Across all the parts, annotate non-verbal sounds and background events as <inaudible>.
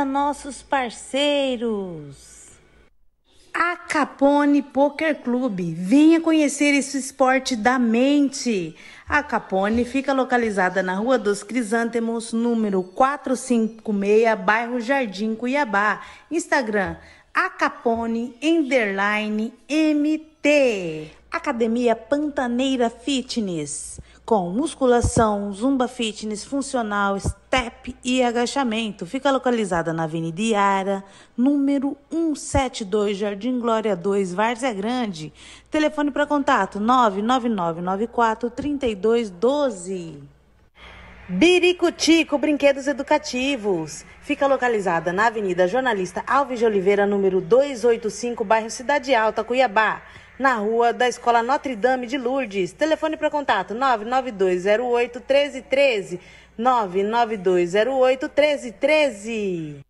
Conta nossos parceiros. A Capone Poker Club, Venha conhecer esse esporte da mente. A Capone fica localizada na Rua dos Crisântemos, número 456, bairro Jardim Cuiabá. Instagram Acapone Underline MT. Academia Pantaneira Fitness com musculação, zumba fitness funcional, step e agachamento. Fica localizada na Avenida Iara, número 172, Jardim Glória 2, Várzea Grande. Telefone para contato 99994 3212. Biricutico Brinquedos Educativos. Fica localizada na Avenida Jornalista Alves de Oliveira, número 285, bairro Cidade Alta, Cuiabá na rua da Escola Notre Dame de Lourdes. Telefone para contato 99208 1313. 99208 1313.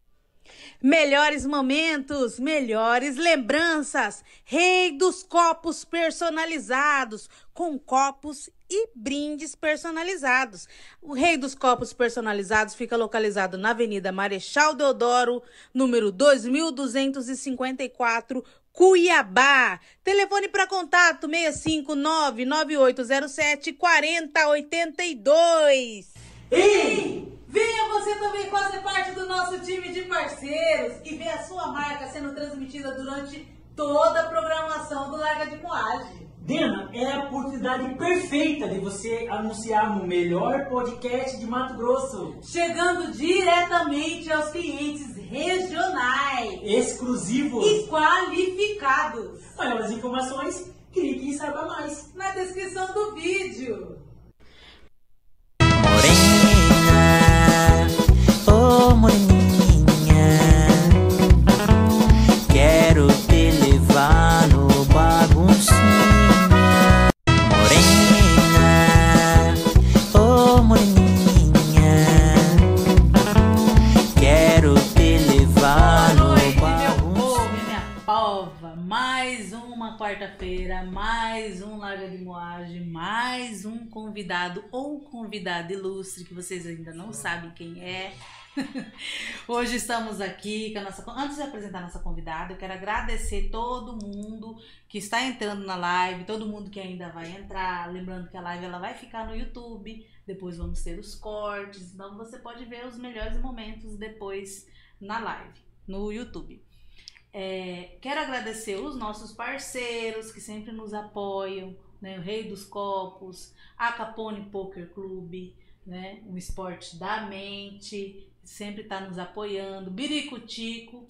Melhores momentos, melhores lembranças. Rei dos copos personalizados, com copos e brindes personalizados. O Rei dos Copos Personalizados fica localizado na Avenida Marechal Deodoro, número 2254, Cuiabá. Telefone para contato 65998074082. 9807 4082. E venha você também fazer parte do nosso time de parceiros e ver a sua marca sendo transmitida durante toda a programação do Larga de Moagem. Dena, é a oportunidade perfeita de você anunciar no melhor podcast de Mato Grosso. Chegando diretamente aos clientes regionais. Exclusivos. E qualificados. Para mais informações, clique e saiba mais. Na descrição do vídeo. Morena, oh morena. quinta-feira, mais um Larga de Moagem, mais um convidado ou convidado ilustre que vocês ainda não sabem quem é. <laughs> Hoje estamos aqui com a nossa. Antes de apresentar a nossa convidada, eu quero agradecer todo mundo que está entrando na live, todo mundo que ainda vai entrar. Lembrando que a live ela vai ficar no YouTube, depois vamos ter os cortes, então você pode ver os melhores momentos depois na live, no YouTube. É, quero agradecer os nossos parceiros que sempre nos apoiam, né? o Rei dos Copos, a Capone Poker Clube, né? um esporte da mente, sempre está nos apoiando, Biricutico,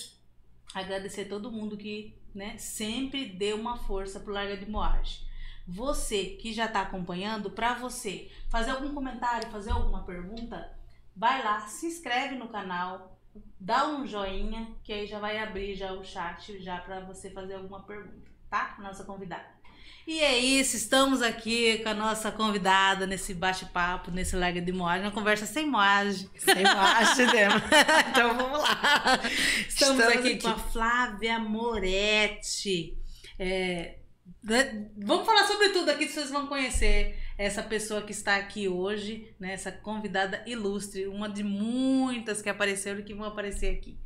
agradecer todo mundo que né, sempre deu uma força para o Larga de Moagem. Você que já está acompanhando, para você fazer algum comentário, fazer alguma pergunta, vai lá, se inscreve no canal, dá um joinha, que aí já vai abrir já o chat já para você fazer alguma pergunta, tá? Nossa convidada. E é isso, estamos aqui com a nossa convidada nesse bate-papo, nesse lag de moagem, uma conversa sem moagem. Sem moagem, né? <laughs> então vamos lá. Estamos, estamos aqui, aqui, com a Flávia Moretti. É, né? vamos falar sobre tudo aqui, vocês vão conhecer essa pessoa que está aqui hoje, né, essa convidada ilustre, uma de muitas que apareceram e que vão aparecer aqui.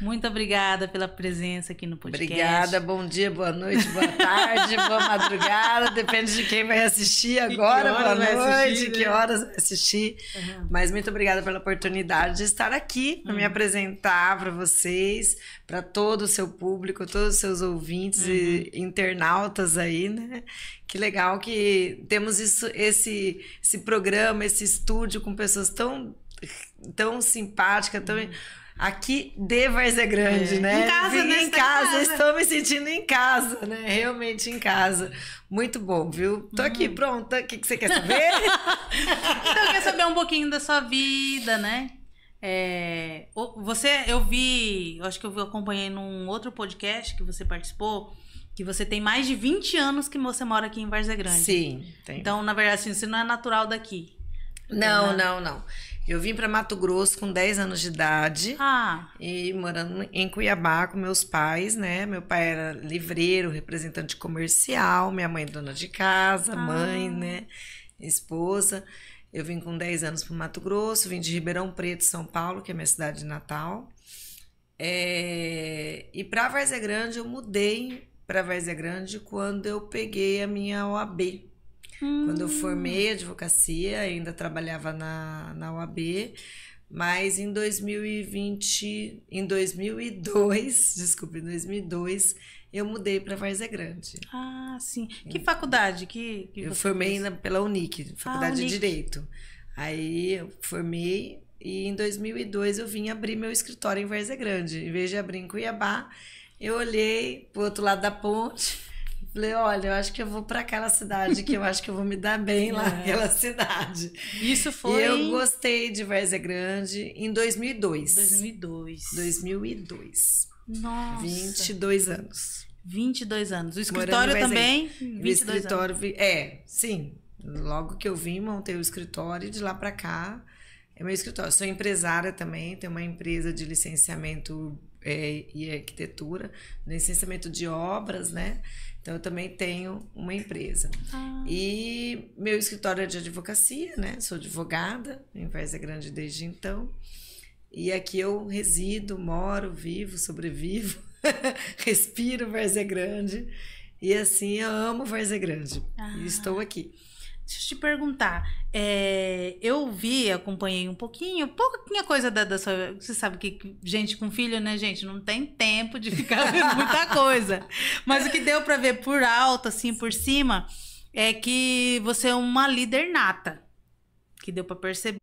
Muito obrigada pela presença aqui no podcast. Obrigada, bom dia, boa noite, boa tarde, boa <laughs> madrugada, depende de quem vai assistir agora, boa noite, assistir, né? que horas vai assistir. Uhum. Mas muito obrigada pela oportunidade de estar aqui para me hum. apresentar para vocês, para todo o seu público, todos os seus ouvintes uhum. e internautas aí, né? Que legal que temos isso, esse, esse programa, esse estúdio com pessoas tão tão simpática, tão uhum aqui de Várzea é Grande, é. né? Em casa, Vim, né? Tá em casa, casa, estou me sentindo em casa, né? Realmente em casa. Muito bom, viu? Tô uhum. aqui, pronta. O que, que você quer saber? <laughs> então, eu quero saber um pouquinho da sua vida, né? É, você, eu vi, eu acho que eu acompanhei num outro podcast que você participou, que você tem mais de 20 anos que você mora aqui em Várzea Grande. Sim, tem. Então, na verdade, assim, você não é natural daqui. Não, né? não, não. Eu vim para Mato Grosso com 10 anos de idade. Ah. E morando em Cuiabá com meus pais, né? Meu pai era livreiro, representante comercial, minha mãe dona de casa, ah. mãe, né? Esposa. Eu vim com 10 anos para Mato Grosso, vim de Ribeirão Preto, São Paulo, que é minha cidade natal. É... E para Várzea Grande, eu mudei para Várzea Grande quando eu peguei a minha OAB. Hum. Quando eu hum. formei advocacia, ainda trabalhava na, na UAB, mas em 2020, em 2002, <laughs> desculpe, em 2002, eu mudei para Varzé Grande. Ah, sim. Que faculdade que, que Eu formei na, pela Unic, Faculdade ah, Unic. de Direito. Aí eu formei e em 2002 eu vim abrir meu escritório em Varzé Grande. Em vez de abrir em Cuiabá, eu olhei pro outro lado da ponte Falei, olha, eu acho que eu vou para aquela cidade, que eu acho que eu vou me dar bem lá <laughs> é. naquela cidade. Isso foi. E eu gostei de Várzea Grande em 2002. 2002. 2002. Nossa. 22 anos. 22 anos. O escritório também? 22 o escritório, anos. é, sim. Logo que eu vim, montei o escritório e de lá para cá é meu escritório. sou empresária também, tenho uma empresa de licenciamento é, e arquitetura, licenciamento de obras, né? Então eu também tenho uma empresa. Ah. E meu escritório é de advocacia, né? Sou advogada em Várzea é Grande desde então. E aqui eu resido, moro, vivo, sobrevivo, <laughs> respiro Varzé Grande. E assim eu amo Varzé Grande. Ah. E estou aqui. Deixa eu te perguntar. É, eu vi, acompanhei um pouquinho, pouquinha coisa da, da sua. Você sabe que gente com filho, né, gente? Não tem tempo de ficar vendo <laughs> muita coisa. Mas o que deu para ver por alto, assim, por cima, é que você é uma líder nata. Que deu para perceber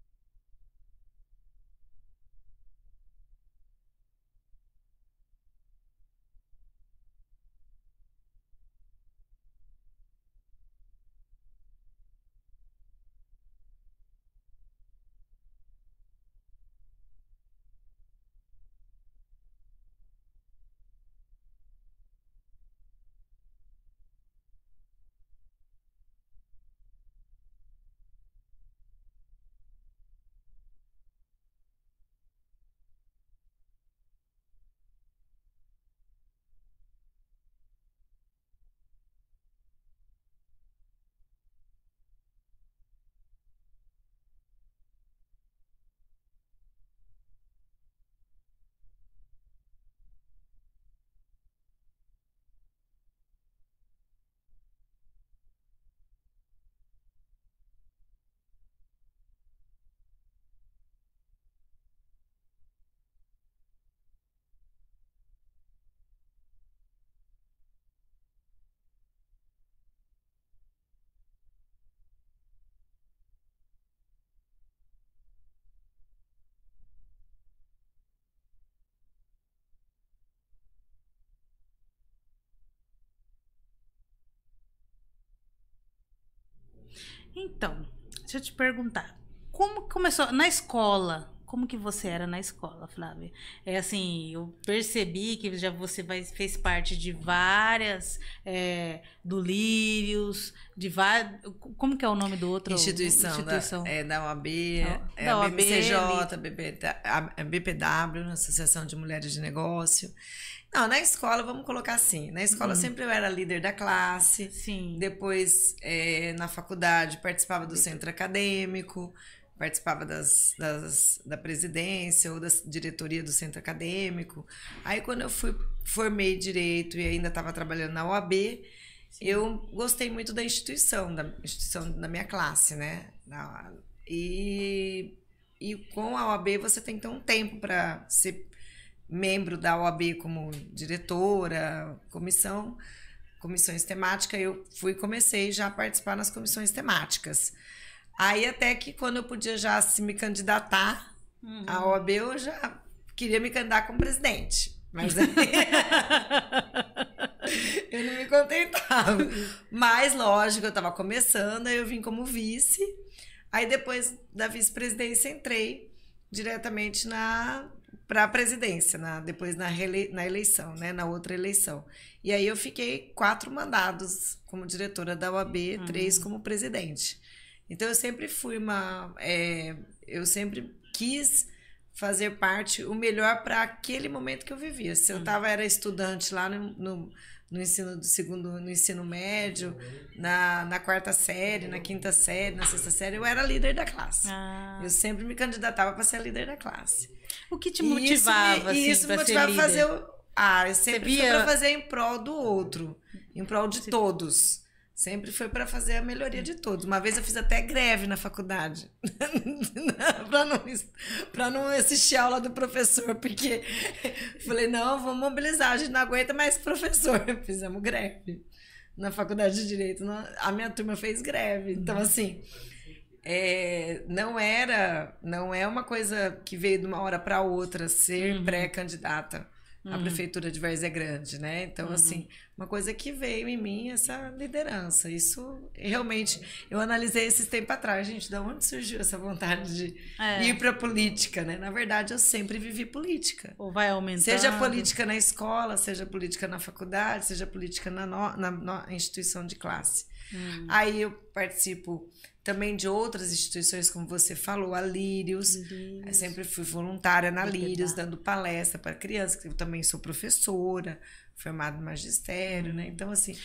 Então, deixa eu te perguntar. Como começou? Na escola, como que você era na escola, Flávia? É assim, eu percebi que já você vai, fez parte de várias é, do Lírios, de várias. Como que é o nome do outro? Instituição. Instituição. Da, é, da UAB, da, é, da UAB, BCJ, BPD, a BPW, Associação de Mulheres de Negócio. Não, na escola, vamos colocar assim. Na escola hum. sempre eu era líder da classe. Sim. Depois, é, na faculdade, participava do centro acadêmico participava das, das, da presidência ou da diretoria do centro acadêmico. Aí quando eu fui formei direito e ainda estava trabalhando na OAB, Sim. eu gostei muito da instituição, da instituição da minha classe, né? E, e com a OAB você tem que ter um tempo para ser membro da OAB como diretora, comissão, comissões temáticas. Eu fui comecei já a participar nas comissões temáticas. Aí até que quando eu podia já se me candidatar uhum. à OAB, eu já queria me candidatar como presidente. Mas <laughs> <laughs> eu não me contentava. Mas, lógico, eu estava começando, aí eu vim como vice. Aí depois da vice-presidência entrei diretamente na para a presidência, na, depois na, rele, na eleição, né, na outra eleição. E aí eu fiquei quatro mandados como diretora da OAB, uhum. três como presidente. Então eu sempre fui uma. É, eu sempre quis fazer parte o melhor para aquele momento que eu vivia. Se eu uhum. tava era estudante lá no, no, no ensino do segundo, no ensino médio, na, na quarta série, na quinta série, na sexta série, eu era líder da classe. Ah. Eu sempre me candidatava para ser líder da classe. O que te motivava? E isso me, assim, motivava a fazer. Ah, eu sempre para fazer em prol do outro, em prol de todos. Sempre foi para fazer a melhoria de todos. Uma vez eu fiz até greve na faculdade, <laughs> para não, não assistir a aula do professor, porque <laughs> falei: não, vamos mobilizar, a gente não aguenta mais professor. <laughs> Fizemos greve na faculdade de Direito. A minha turma fez greve. Então, uhum. assim, é, não era, não é uma coisa que veio de uma hora para outra ser uhum. pré-candidata uhum. a prefeitura de é Grande, né? Então, uhum. assim, uma coisa que veio em mim é essa liderança. Isso realmente eu analisei esses tempos atrás, gente, da onde surgiu essa vontade de é. ir para política, né? Na verdade, eu sempre vivi política. Ou vai aumentar. Seja política na escola, seja política na faculdade, seja política na, no, na, na instituição de classe. Hum. Aí eu participo também de outras instituições, como você falou, a Lírios. Lírios. Eu sempre fui voluntária na é Lírios, dando palestra para crianças, eu também sou professora, formada em magistério, né? hum. né? Então, assim.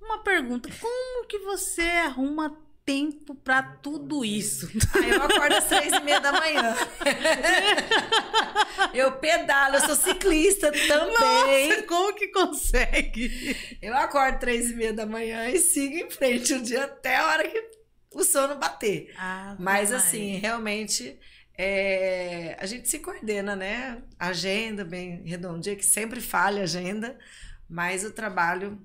Uma pergunta: como que você arruma tempo para tudo isso. <laughs> Aí eu acordo às seis e meia da manhã. <laughs> eu pedalo, eu sou ciclista também. Nossa, como que consegue? Eu acordo três e meia da manhã e sigo em frente o dia até a hora que o sono bater. Ah, Mas assim, realmente... É, a gente se coordena, né? Agenda bem redondinha, que sempre falha a agenda, mas o trabalho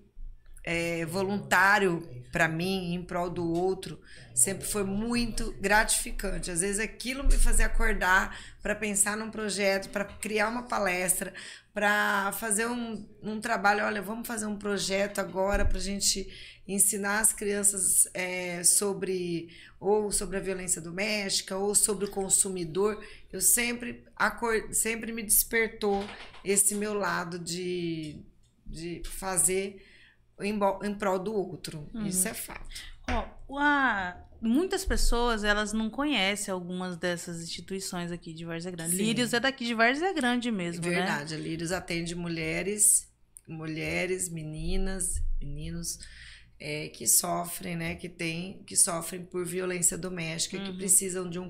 é, voluntário para mim, em prol do outro, sempre foi muito gratificante. Às vezes aquilo me fazia acordar para pensar num projeto, para criar uma palestra, para fazer um, um trabalho. Olha, vamos fazer um projeto agora para a gente ensinar as crianças é, sobre ou sobre a violência doméstica ou sobre o consumidor. Eu sempre acord, sempre me despertou esse meu lado de, de fazer em, em prol do outro. Uhum. Isso é fato. Oh, muitas pessoas elas não conhecem algumas dessas instituições aqui de Várzea Grande. Sim. Lírios é daqui de Várzea Grande mesmo, Verdade, né? Verdade, Lírios atende mulheres, mulheres, meninas, meninos é, que sofrem, né, que tem, que sofrem por violência doméstica, uhum. que precisam de um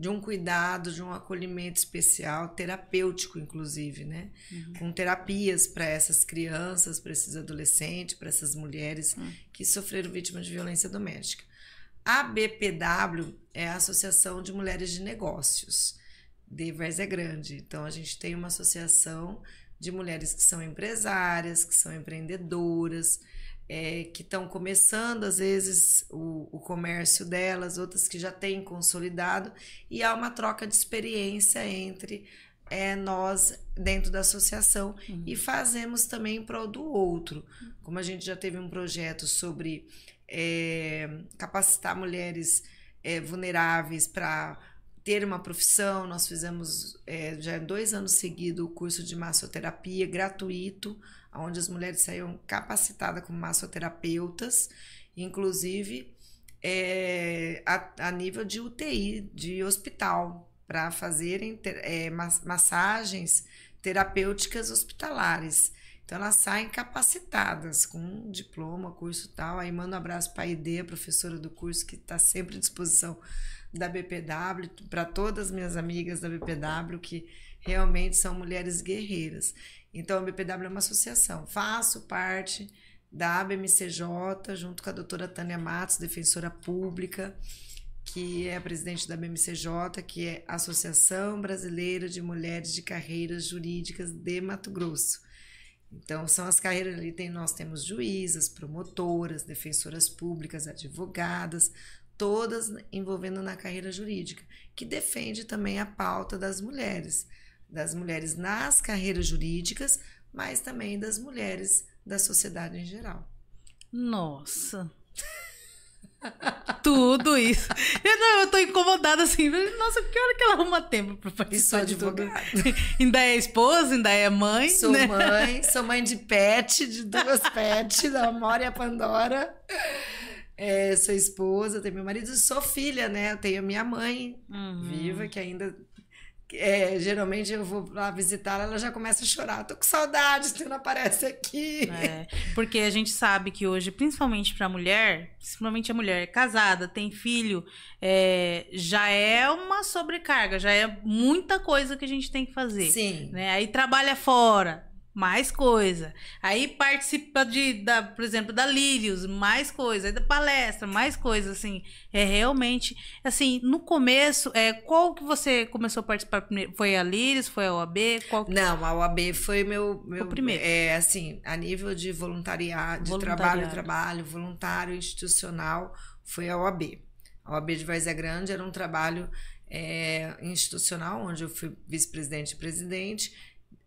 de um cuidado, de um acolhimento especial, terapêutico, inclusive, né? Uhum. Com terapias para essas crianças, para esses adolescentes, para essas mulheres uhum. que sofreram vítimas de violência doméstica. A BPW é a Associação de Mulheres de Negócios. Devers é grande, então a gente tem uma associação de mulheres que são empresárias, que são empreendedoras, é, que estão começando, às vezes, o, o, comércio delas, outras que já têm consolidado, e há uma troca de experiência entre é, nós dentro da associação uhum. e fazemos também em prol do outro. Uhum. Como a gente já teve um projeto sobre é, capacitar mulheres vulneráveis para ter uma profissão. Nós fizemos é, já dois anos seguidos o curso de massoterapia gratuito, onde as mulheres saíram capacitadas como massoterapeutas, inclusive é, a, a, nível de UTI, de hospital, para fazerem ter, é, massagens terapêuticas hospitalares. Então elas saem capacitadas com um diploma, curso tal. Aí manda um abraço para a ID, a professora do curso, que está sempre à disposição da BPW, para todas as minhas amigas da BPW, que realmente são mulheres guerreiras. Então, a BPW é uma associação. Faço parte da BMCJ, junto com a doutora Tânia Matos, defensora pública, que é a presidente da BMCJ, que é Associação Brasileira de Mulheres de Carreiras Jurídicas de Mato Grosso. Então, são as carreiras ali, tem, nós temos juízas, promotoras, defensoras públicas, advogadas, todas envolvendo na carreira jurídica, que defende também a pauta das mulheres, das mulheres nas carreiras jurídicas, mas também das mulheres da sociedade em geral. Nossa. <laughs> Tudo isso. Eu, não, eu tô incomodada assim. Nossa, que hora que ela arruma tempo para participar de tudo? <laughs> Ainda é esposa, ainda é mãe. Sou né? mãe, sou mãe de pet, de duas <laughs> pets, da Amora e a Pandora é, sou esposa, tenho meu marido, sou filha, né? Eu tenho minha mãe uhum. viva, que ainda. É, geralmente eu vou lá visitar, ela já começa a chorar. Tô com saudade, tu não aparece aqui. É, porque a gente sabe que hoje, principalmente para mulher, principalmente a mulher casada, tem filho, é, já é uma sobrecarga, já é muita coisa que a gente tem que fazer. Sim. Né? Aí trabalha fora, mais coisa. Aí participa de, da, por exemplo, da Lírios, mais coisa, Aí da palestra, mais coisa, assim. É realmente, assim, no começo, é, qual que você começou a participar primeiro? Foi a Lírios, foi a OAB? Qual que... Não, a OAB foi meu, meu o primeiro. É, assim, a nível de voluntariado, de trabalho, trabalho, voluntário, institucional, foi a OAB. A OAB de Vazia Grande era um trabalho é, institucional, onde eu fui vice-presidente e presidente,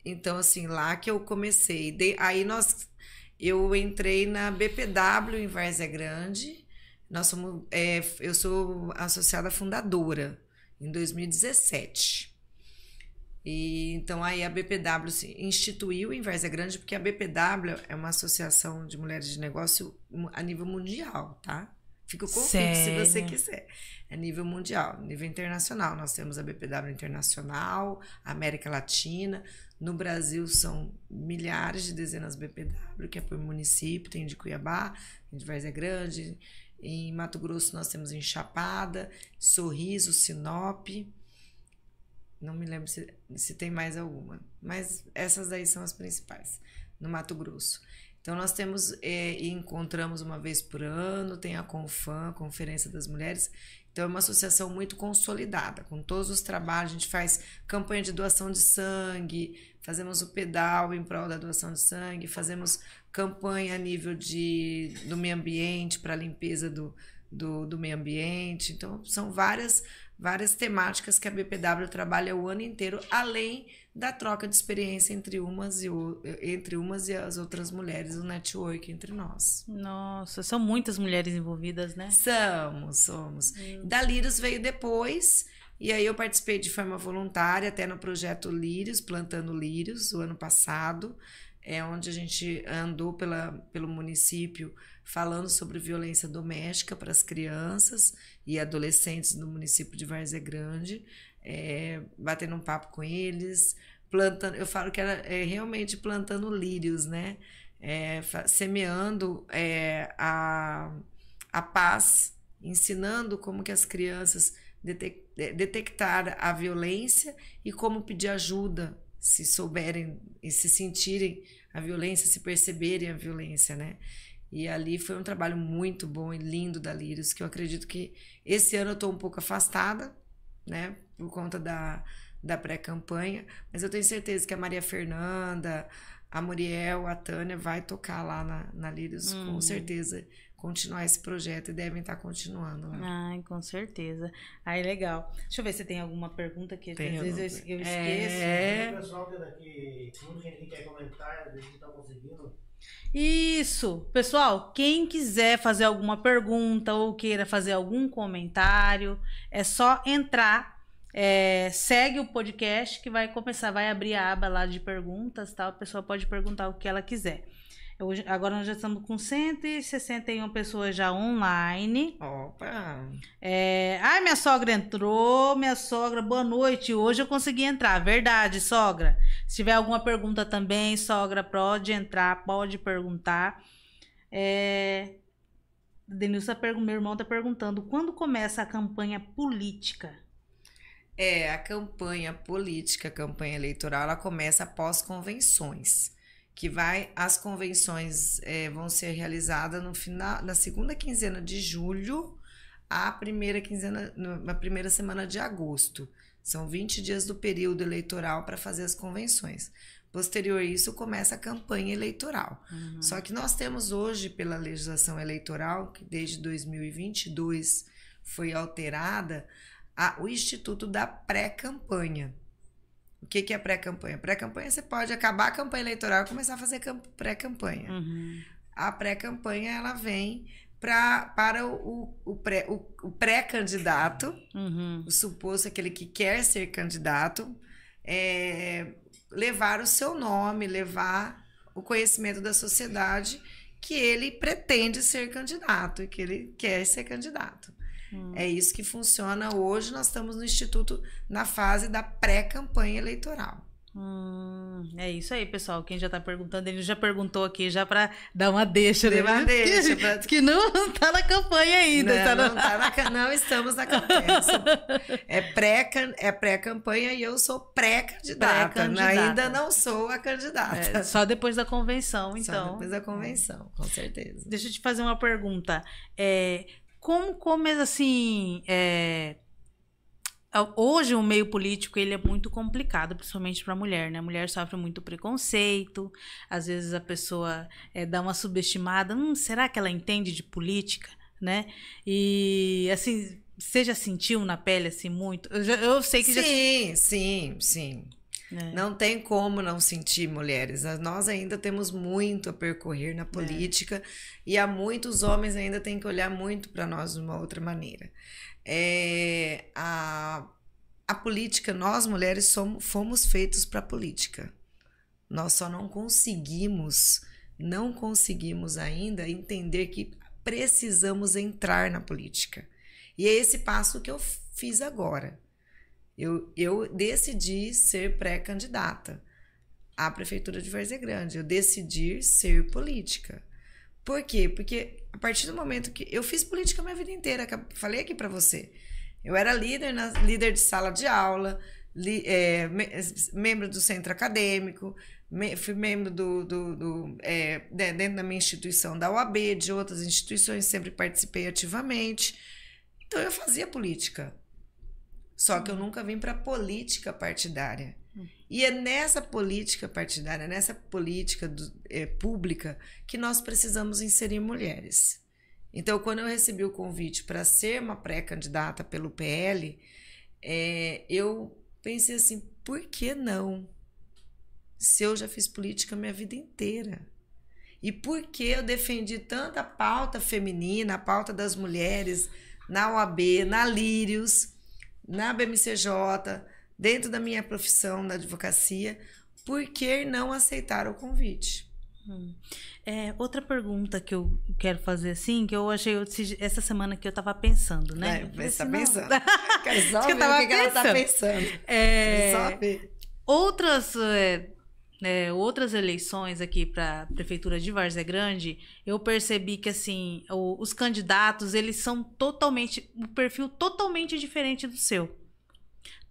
então, assim, lá que eu comecei. De, aí nós. Eu entrei na BPW em Várzea Grande. Nós somos, é, eu sou associada fundadora em 2017. E, então aí a BPW se instituiu em Várzea Grande, porque a BPW é uma associação de mulheres de negócio a nível mundial, tá? Fica o convite se você quiser. É nível mundial, nível internacional. Nós temos a BPW Internacional, América Latina. No Brasil são milhares de dezenas BPW, que é por município, tem de Cuiabá, tem de Várzea Grande. Em Mato Grosso nós temos em Chapada, Sorriso, Sinop. Não me lembro se, se tem mais alguma, mas essas aí são as principais no Mato Grosso. Então nós temos é, e encontramos uma vez por ano, tem a Confam, Conferência das Mulheres, então, é uma associação muito consolidada. Com todos os trabalhos, a gente faz campanha de doação de sangue, fazemos o pedal em prol da doação de sangue, fazemos campanha a nível de, do meio ambiente, para a limpeza do, do, do, meio ambiente. Então, são várias, várias temáticas que a BPW trabalha o ano inteiro, além da troca de experiência entre umas e, o, entre umas e as outras mulheres, o network entre nós. Nossa, são muitas mulheres envolvidas, né? Somos, somos. Hum. Da Lírios veio depois, e aí eu participei de forma voluntária até no projeto Lírios, Plantando Lírios, o ano passado, é onde a gente andou pela, pelo município falando sobre violência doméstica para as crianças e adolescentes do município de Várzea Grande é, batendo um papo com eles, plantando. Eu falo que era é, realmente plantando lírios, né? É, semeando é, a, a paz, ensinando como que as crianças detec detectar a violência e como pedir ajuda se souberem e se sentirem a violência, se perceberem a violência, né? E ali foi um trabalho muito bom e lindo da Lírios, que eu acredito que esse ano eu estou um pouco afastada, né? por conta da, da pré-campanha, mas eu tenho certeza que a Maria Fernanda, a Muriel, a Tânia vai tocar lá na, na Lírios, hum. com uhum. certeza, continuar esse projeto e devem estar tá continuando lá. Ai, com certeza. Ai, legal. Deixa eu ver se tem alguma pergunta que às vezes eu, eu esqueço. É... O pessoal que é daqui, gente quer comentar, a gente está conseguindo. Isso, pessoal, quem quiser fazer alguma pergunta ou queira fazer algum comentário, é só entrar é, segue o podcast que vai começar, vai abrir a aba lá de perguntas, tal. Tá? A pessoa pode perguntar o que ela quiser. agora nós já estamos com 161 pessoas já online. Opa! É, ai, minha sogra entrou, minha sogra, boa noite. Hoje eu consegui entrar, verdade, sogra. Se tiver alguma pergunta também, sogra, pode entrar, pode perguntar. É, Denilson, tá meu irmão está perguntando, quando começa a campanha política? É, a campanha política, a campanha eleitoral, ela começa após convenções, que vai as convenções é, vão ser realizadas no final, na segunda quinzena de julho à primeira quinzena, na primeira semana de agosto. São 20 dias do período eleitoral para fazer as convenções. Posterior a isso, começa a campanha eleitoral. Uhum. Só que nós temos hoje, pela legislação eleitoral, que desde 2022 foi alterada, a, o Instituto da Pré-Campanha. O que, que é pré-campanha? Pré-campanha você pode acabar a campanha eleitoral e começar a fazer pré-campanha. Uhum. A pré-campanha ela vem pra, para o, o, pré, o, o pré-candidato, uhum. o suposto aquele que quer ser candidato, é, levar o seu nome, levar o conhecimento da sociedade que ele pretende ser candidato e que ele quer ser candidato. Hum. É isso que funciona hoje. Nós estamos no Instituto na fase da pré-campanha eleitoral. Hum, é isso aí, pessoal. Quem já está perguntando, ele já perguntou aqui já para dar uma deixa, né? Uma <laughs> deixa pra... que, não está na campanha ainda. Não, tá não, tá na... não estamos na campanha. <laughs> É pré é pré campanha e eu sou pré-candidata. Pré ainda não sou a candidata. É, só depois da convenção, então. Só depois da é. convenção, com certeza. Deixa eu te fazer uma pergunta. É, como, como assim, é, hoje o meio político ele é muito complicado, principalmente para a mulher, né? A mulher sofre muito preconceito, às vezes a pessoa é, dá uma subestimada, hum, será que ela entende de política, né? E assim, você já sentiu na pele assim muito? Eu, já, eu sei que sim, já... sim, sim. É. Não tem como não sentir mulheres. Nós ainda temos muito a percorrer na é. política é. e há muitos homens ainda têm que olhar muito para nós de uma outra maneira. É, a, a política, nós mulheres somos, fomos feitos para a política. Nós só não conseguimos, não conseguimos ainda entender que precisamos entrar na política. E é esse passo que eu fiz agora. Eu, eu decidi ser pré-candidata à Prefeitura de Varzé Grande. Eu decidi ser política. Por quê? Porque a partir do momento que. Eu fiz política a minha vida inteira, falei aqui para você. Eu era líder, na, líder de sala de aula, li, é, me, membro do centro acadêmico, me, fui membro do. do, do é, dentro da minha instituição da UAB, de outras instituições, sempre participei ativamente. Então eu fazia política. Só que eu uhum. nunca vim para política partidária. Uhum. E é nessa política partidária, nessa política do, é, pública, que nós precisamos inserir mulheres. Então, quando eu recebi o convite para ser uma pré-candidata pelo PL, é, eu pensei assim: por que não? Se eu já fiz política minha vida inteira. E por que eu defendi tanta pauta feminina, a pauta das mulheres na OAB, na Lírios? na BMCJ, dentro da minha profissão da advocacia, por que não aceitar o convite? Hum. É, outra pergunta que eu quero fazer assim, que eu achei essa semana que eu tava pensando, né? É, tá <laughs> você tá pensando. É, quero só ver o que, pensando. ela tá pensando. É, Outras é, é, outras eleições aqui para a prefeitura de Várzea Grande, eu percebi que assim o, os candidatos eles são totalmente um perfil totalmente diferente do seu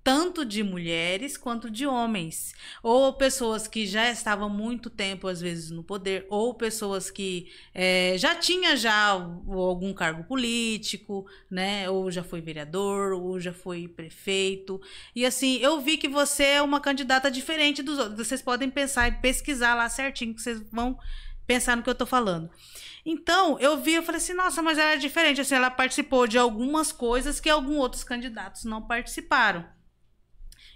tanto de mulheres quanto de homens, ou pessoas que já estavam muito tempo às vezes no poder, ou pessoas que é, já tinha já algum cargo político, né, ou já foi vereador, ou já foi prefeito, e assim eu vi que você é uma candidata diferente dos outros. Vocês podem pensar e pesquisar lá certinho que vocês vão pensar no que eu tô falando. Então, eu vi, eu falei assim, nossa, mas ela é diferente, assim, ela participou de algumas coisas que alguns outros candidatos não participaram.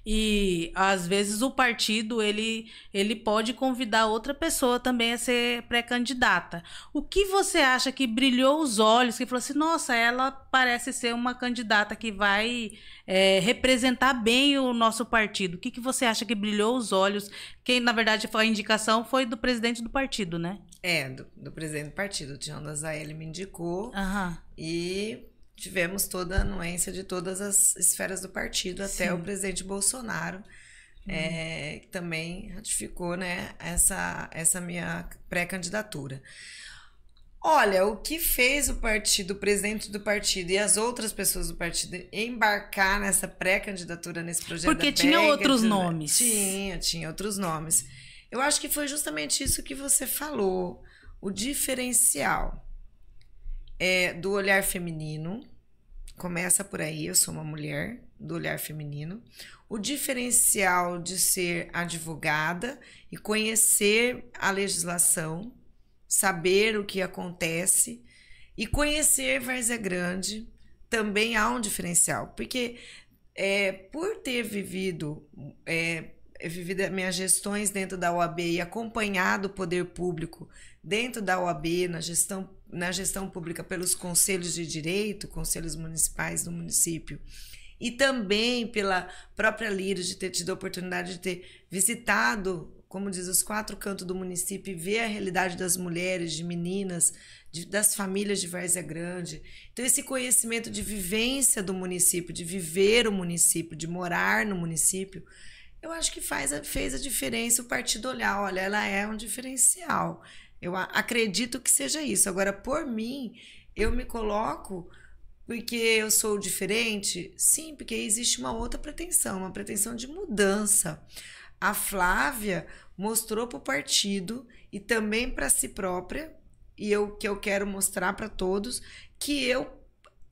E às vezes o partido ele, ele pode convidar outra pessoa também a ser pré-candidata. O que você acha que brilhou os olhos, que falou assim, nossa, ela parece ser uma candidata que vai é, representar bem o nosso partido? O que, que você acha que brilhou os olhos? Quem, na verdade, foi a indicação foi do presidente do partido, né? É, do, do presidente do partido. O Tião Zaelli me indicou. Uhum. E tivemos toda a anuência de todas as esferas do partido, até o presidente Bolsonaro, uhum. é, que também ratificou né, essa, essa minha pré-candidatura. Olha, o que fez o partido, o presidente do partido e as outras pessoas do partido embarcar nessa pré-candidatura, nesse projeto? Porque tinha outros nomes. Tinha, tinha outros nomes. Eu acho que foi justamente isso que você falou, o diferencial é, do olhar feminino. Começa por aí, eu sou uma mulher do olhar feminino. O diferencial de ser advogada e conhecer a legislação, saber o que acontece e conhecer Varzé Grande também há um diferencial, porque é, por ter vivido é, vivido minhas gestões dentro da OAB e acompanhado o poder público dentro da OAB na gestão na gestão pública pelos conselhos de direito, conselhos municipais do município, e também pela própria Lira de ter tido a oportunidade de ter visitado, como diz, os quatro cantos do município e ver a realidade das mulheres, de meninas, de, das famílias de Várzea Grande. Então, esse conhecimento de vivência do município, de viver o município, de morar no município, eu acho que faz, fez a diferença o partido olhar. Olha, ela é um diferencial eu acredito que seja isso. Agora, por mim, eu me coloco porque eu sou diferente? Sim, porque existe uma outra pretensão, uma pretensão de mudança. A Flávia mostrou para o partido e também para si própria, e eu que eu quero mostrar para todos que eu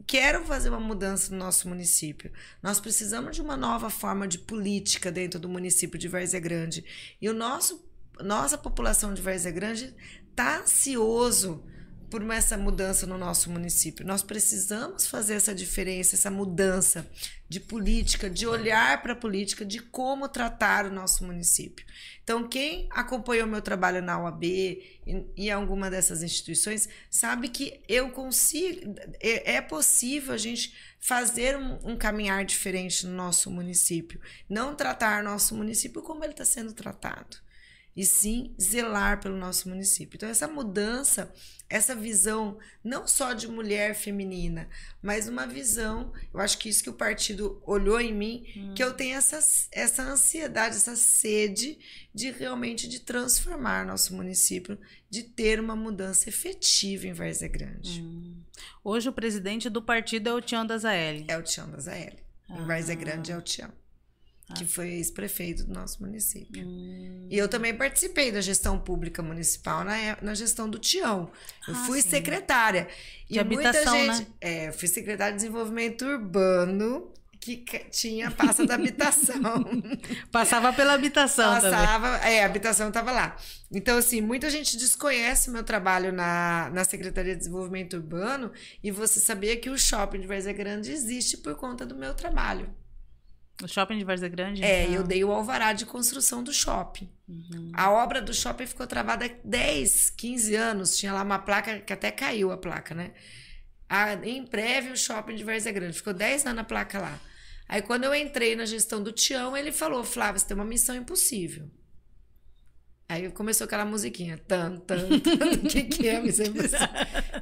quero fazer uma mudança no nosso município. Nós precisamos de uma nova forma de política dentro do município de Várzea Grande. E o nosso nossa população de Várzea Grande está ansioso por essa mudança no nosso município. Nós precisamos fazer essa diferença, essa mudança de política, de olhar para a política, de como tratar o nosso município. Então, quem acompanhou meu trabalho na UAB e em alguma dessas instituições sabe que eu consigo, é, é, possível a gente fazer um, um, caminhar diferente no nosso município, não tratar nosso município como ele está sendo tratado e sim zelar pelo nosso município. Então, essa mudança, essa visão, não só de mulher feminina, mas uma visão, eu acho que isso que o partido olhou em mim, hum. que eu hum. tenho essa, essa ansiedade, essa sede de realmente de transformar nosso município, de ter uma mudança efetiva em Varzé Grande. Hum. Hoje o presidente do partido é o Tião Zaeli. É o Tião Dazaeli. Ah. Em Varzé Grande é o Tião. Ah, que tá. foi ex-prefeito do nosso município. Hum. E eu também participei da gestão pública municipal na, é, na gestão do Tião. Eu ah, fui sim. secretária. De e habitação, muita né? gente. Né? É, fui secretária de desenvolvimento urbano que tinha passa da habitação. <laughs> Passava pela habitação Passava, também. é, a habitação estava lá. Então, assim, muita gente desconhece meu trabalho na, na Secretaria de Desenvolvimento Urbano e você sabia que o shopping de Varzé Grande existe por conta do meu trabalho. O shopping de Varza Grande? É, então. eu dei o alvará de construção do shopping. Uhum. A obra do shopping ficou travada 10, 15 anos. Tinha lá uma placa que até caiu a placa, né? A, em breve o shopping de Varza Grande. Ficou 10 anos a placa lá. Aí quando eu entrei na gestão do Tião, ele falou: Flávia, você tem uma missão impossível. Aí começou aquela musiquinha, tan, tan, tan, <laughs> o que, que é? é assim.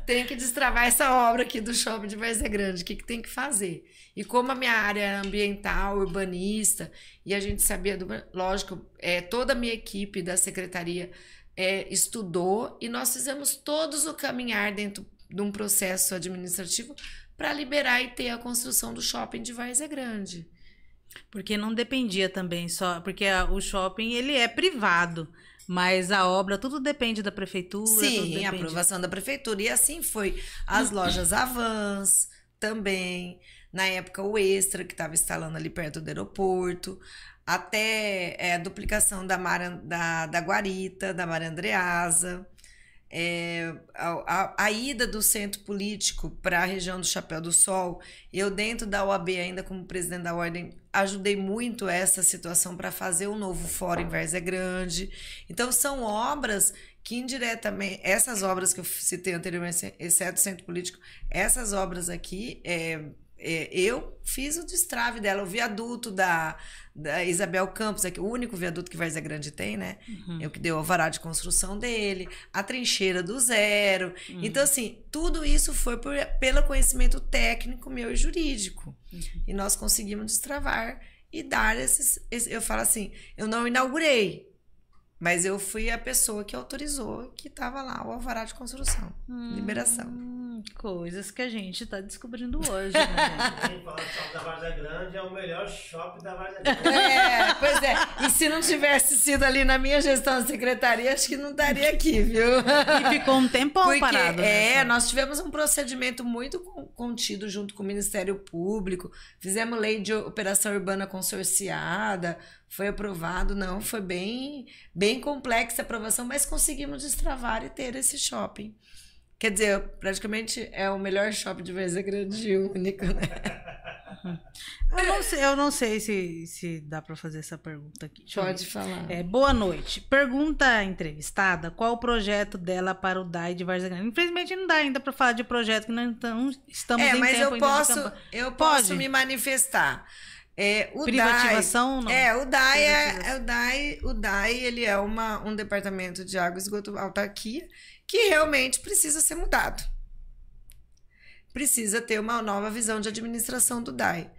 tem que destravar essa obra aqui do shopping de Várzea Grande, o que, que tem que fazer? E como a minha área era é ambiental, urbanista, e a gente sabia, do, lógico, é, toda a minha equipe da secretaria é, estudou e nós fizemos todos o caminhar dentro de um processo administrativo para liberar e ter a construção do shopping de Várzea Grande. Porque não dependia também só, porque a, o shopping ele é privado. Mas a obra, tudo depende da prefeitura. Sim, a aprovação da prefeitura. E assim foi. As uhum. lojas Avans também. Na época, o Extra, que estava instalando ali perto do aeroporto. Até é, a duplicação da, Mara, da, da Guarita, da Maria Andreasa é, a, a, a, ida do centro político para a região do Chapéu do Sol, eu dentro da OAB ainda como presidente da ordem ajudei muito essa situação para fazer o novo fórum em Verza é Grande. Então são obras que indiretamente essas obras que eu citei anteriormente, exceto o centro político, essas obras aqui é, é, eu fiz o destrave dela, o viaduto da, da Isabel Campos, é o único viaduto que Varza Grande tem, né? Uhum. Eu é que dei o alvará de construção dele, a trincheira do zero. Uhum. Então, assim, tudo isso foi por, pelo conhecimento técnico meu e jurídico. Uhum. E nós conseguimos destravar e dar esses, esses. Eu falo assim, eu não inaugurei, mas eu fui a pessoa que autorizou que estava lá o alvará de construção, hum. liberação. Coisas que a gente tá descobrindo hoje, né? <laughs> Quem fala que o shopping da Varza é Grande é o melhor shopping da Varza <laughs> Grande. É, pois é. E se não tivesse sido ali na minha gestão da secretaria, acho que não estaria aqui, viu? E ficou um tempão Porque, parado. Né, é, nós tivemos um procedimento muito contido junto com o Ministério Público. Fizemos lei de operação urbana consorciada, foi aprovado, não, foi bem, bem complexa a aprovação, mas conseguimos destravar e ter esse shopping. Quer dizer, praticamente é o melhor shopping de Mesa Grande e único, né? <laughs> Eu não sei, eu não sei se, se dá para fazer essa pergunta aqui. Deixa Pode falar. É, boa noite. Pergunta à entrevistada qual o projeto dela para o DAI de Varzagrande? Infelizmente não dá ainda para falar de projeto que não então estamos é, em mas tempo eu posso, eu posso Pode? me manifestar. É, o Privatização, DAI, não? É, o DAI, é, é, o DAI, o DAI ele é uma, um departamento de água e esgoto autarquia que realmente precisa ser mudado. Precisa ter uma nova visão de administração do DAI.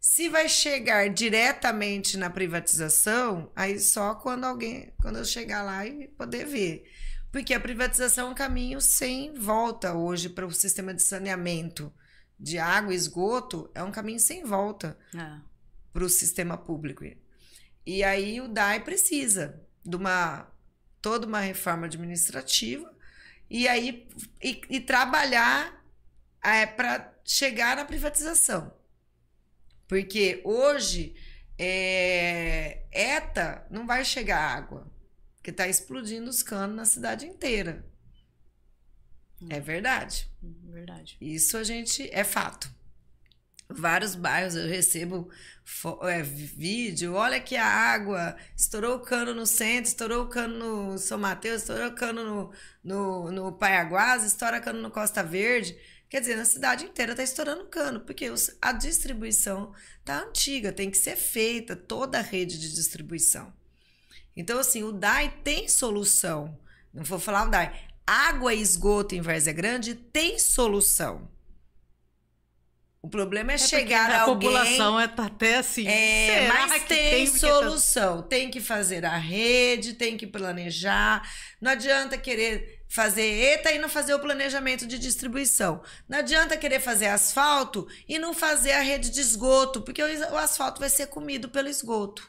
Se vai chegar diretamente na privatização, aí só quando alguém, quando eu chegar lá e poder ver. Porque a privatização é um caminho sem volta hoje para o sistema de saneamento de água e esgoto, é um caminho sem volta é. para o sistema público. E aí o DAI precisa de uma toda uma reforma administrativa e aí e, e trabalhar é, para chegar na privatização. Porque hoje é, ETA não vai chegar água, porque está explodindo os canos na cidade inteira. É verdade. Uhum, verdade. Isso a gente é fato vários bairros eu recebo é, vídeo, olha que a água estourou o cano no centro, estourou o cano no São Mateus, estourou o cano no, no, no Paiaguás, estoura cano no Costa Verde. Quer dizer, na cidade inteira está estourando cano, porque os, a distribuição tá antiga, tem que ser feita toda a rede de distribuição. Então, assim, o DAI tem solução. Não vou falar o DAI. Água e esgoto em Várzea Grande tem solução. O problema é, é chegar a alguém... A população é, tá até assim. É, será mas que tem, tem tá solução. Tem que fazer a rede, tem que planejar. Não adianta querer fazer ETA e não fazer o planejamento de distribuição. Não adianta querer fazer asfalto e não fazer a rede de esgoto, porque o asfalto vai ser comido pelo esgoto.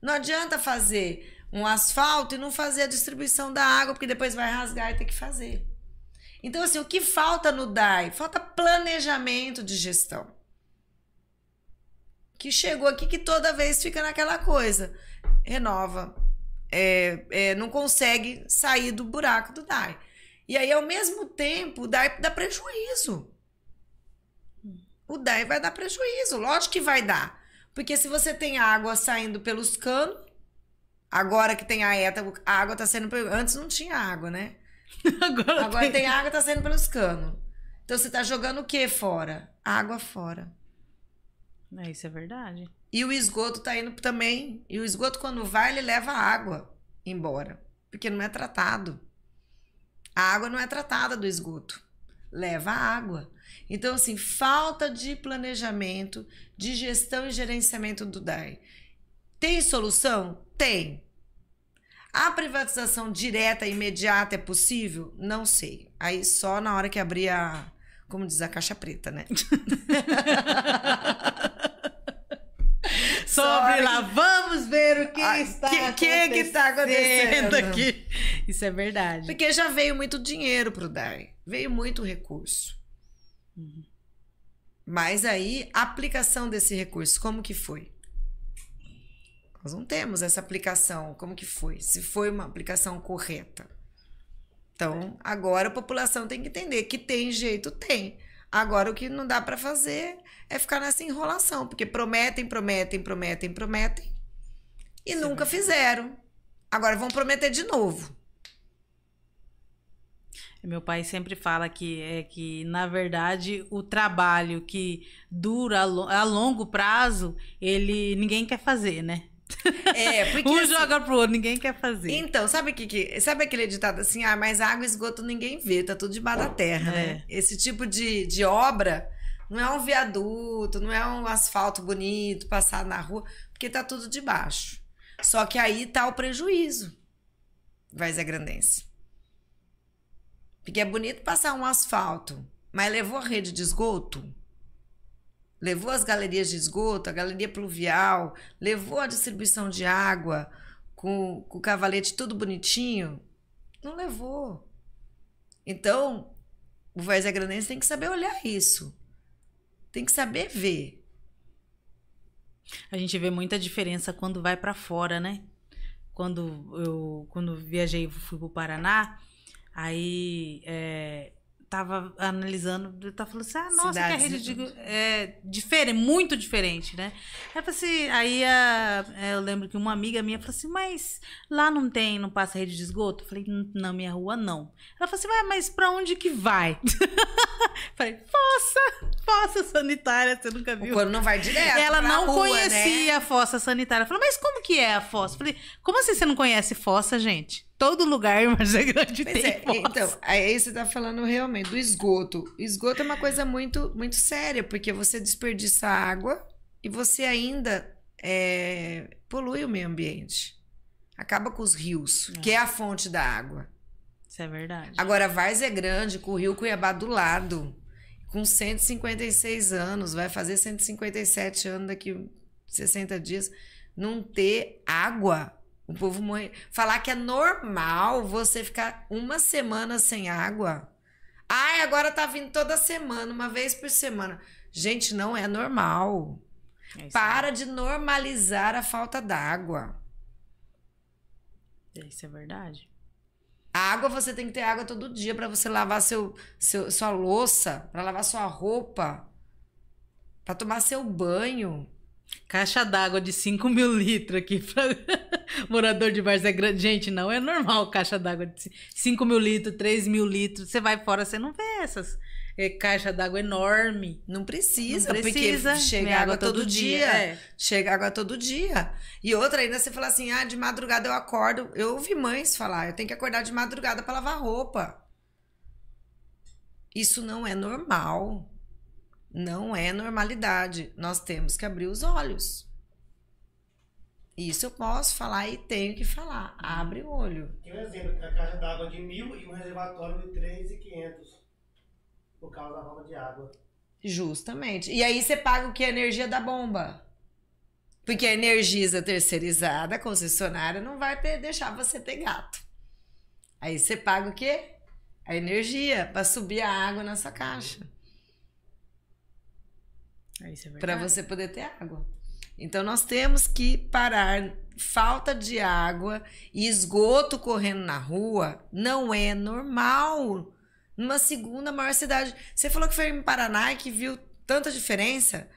Não adianta fazer um asfalto e não fazer a distribuição da água, porque depois vai rasgar e ter que fazer. Então, assim, o que falta no DAI? Falta planejamento de gestão. Que chegou aqui que toda vez fica naquela coisa. Renova. É, é, não consegue sair do buraco do DAI. E aí, ao mesmo tempo, o DAI dá prejuízo. O DAI vai dar prejuízo. Lógico que vai dar. Porque se você tem água saindo pelos canos, agora que tem a ETA, a água está sendo. Antes não tinha água, né? <laughs> Agora, Agora tem... tem água tá saindo pelos canos. Então você tá jogando o que fora? Água fora. É, isso é verdade. E o esgoto tá indo também. E o esgoto, quando vai, ele leva água embora. Porque não é tratado. A água não é tratada do esgoto. Leva água. Então, assim, falta de planejamento, de gestão e gerenciamento do DAI. Tem solução? Tem. A privatização direta e imediata é possível? Não sei. Aí só na hora que abrir a, como diz a caixa preta, né? <laughs> Sobre lá, vamos ver o que ah, está que, tá acontecendo. Que, está acontecendo aqui. Isso é verdade. Porque já veio muito dinheiro pro DAI, veio muito recurso. Uhum. Mas aí, a aplicação desse recurso, como que foi? Nós não temos essa aplicação, como que foi? Se foi uma aplicação correta. Então, agora a população tem que entender que tem jeito, tem. Agora o que não dá para fazer é ficar nessa enrolação, porque prometem, prometem, prometem, prometem e Sim. nunca fizeram. Agora vão prometer de novo. Meu pai sempre fala que é que, na verdade, o trabalho que dura a longo prazo, ele ninguém quer fazer, né? <laughs> É, porque. um assim, joga pro outro, ninguém quer fazer. Então, sabe que, que sabe aquele ditado assim? Ah, mas água e esgoto ninguém vê, tá tudo debaixo da terra, né? é. né? Esse tipo de, de obra não é um viaduto, não é um asfalto bonito passar na rua, porque tá tudo debaixo. Só que aí tá o prejuízo. Vai Zé Grandense. Porque é bonito passar um asfalto, mas levou a rede de esgoto, levou as galerias de esgoto, a galeria pluvial, levou a distribuição de água com, com o cavalete tudo bonitinho? Não levou. Então, o Varzé Granense tem que saber olhar isso. Tem que saber ver. A gente vê muita diferença quando vai para fora, né? Quando eu quando viajei fui para o Paraná, aí é tava analisando, eu tava tá falando assim, ah, nossa, Cidades que a rede de, é diferente, muito diferente, né? Aí, assim, aí a, é, eu lembro que uma amiga minha falou assim, mas lá não tem, não passa rede de esgoto? Eu falei, na minha rua não. Ela falou assim, mas, mas pra onde que vai? <laughs> <laughs> Falei, fossa, fossa sanitária, você nunca viu. Quando não vai direto. Ela não rua, né? conhecia né? a fossa sanitária. Falei, mas como que é a fossa? Falei, como assim você não conhece fossa, gente? Todo lugar em Marzé Grande pois tem é, fossa. Então, aí você tá falando realmente do esgoto. O esgoto é uma coisa muito, muito séria, porque você desperdiça água e você ainda é, polui o meio ambiente. Acaba com os rios, é. que é a fonte da água. Isso é verdade. Agora, Vars é grande, com o Rio Cuiabá do lado. Com 156 anos, vai fazer 157 anos daqui 60 dias, não ter água. O povo morre. Falar que é normal você ficar uma semana sem água. Ai, agora tá vindo toda semana, uma vez por semana. Gente, não é normal. É Para de normalizar a falta d'água. É, isso é verdade. Água, você tem que ter água todo dia para você lavar seu, seu sua louça, para lavar sua roupa, para tomar seu banho. Caixa d'água de 5 mil litros aqui <laughs> morador de Várzea é Grande. Gente, não é normal caixa d'água de 5 mil litros, 3 mil litros. Você vai fora, você não vê essas é, caixa d'água enorme. Não precisa, não precisa porque chega água, água todo, todo dia. dia. É. é. Chega água todo dia. E outra ainda você fala assim: ah, de madrugada eu acordo. Eu ouvi mães falar, eu tenho que acordar de madrugada para lavar roupa. Isso não é normal. Não é normalidade. Nós temos que abrir os olhos. Isso eu posso falar e tenho que falar. Abre o olho. Tem um exemplo, a caixa d'água de mil e um reservatório de 3,500 por causa da falta de água. Justamente. E aí você paga o que? A energia da bomba. Porque a energiza terceirizada, a concessionária, não vai deixar você ter gato. Aí você paga o quê? A energia para subir a água na sua caixa. É para você poder ter água. Então nós temos que parar. Falta de água e esgoto correndo na rua não é normal numa segunda maior cidade. Você falou que foi em Paraná e que viu tanta diferença.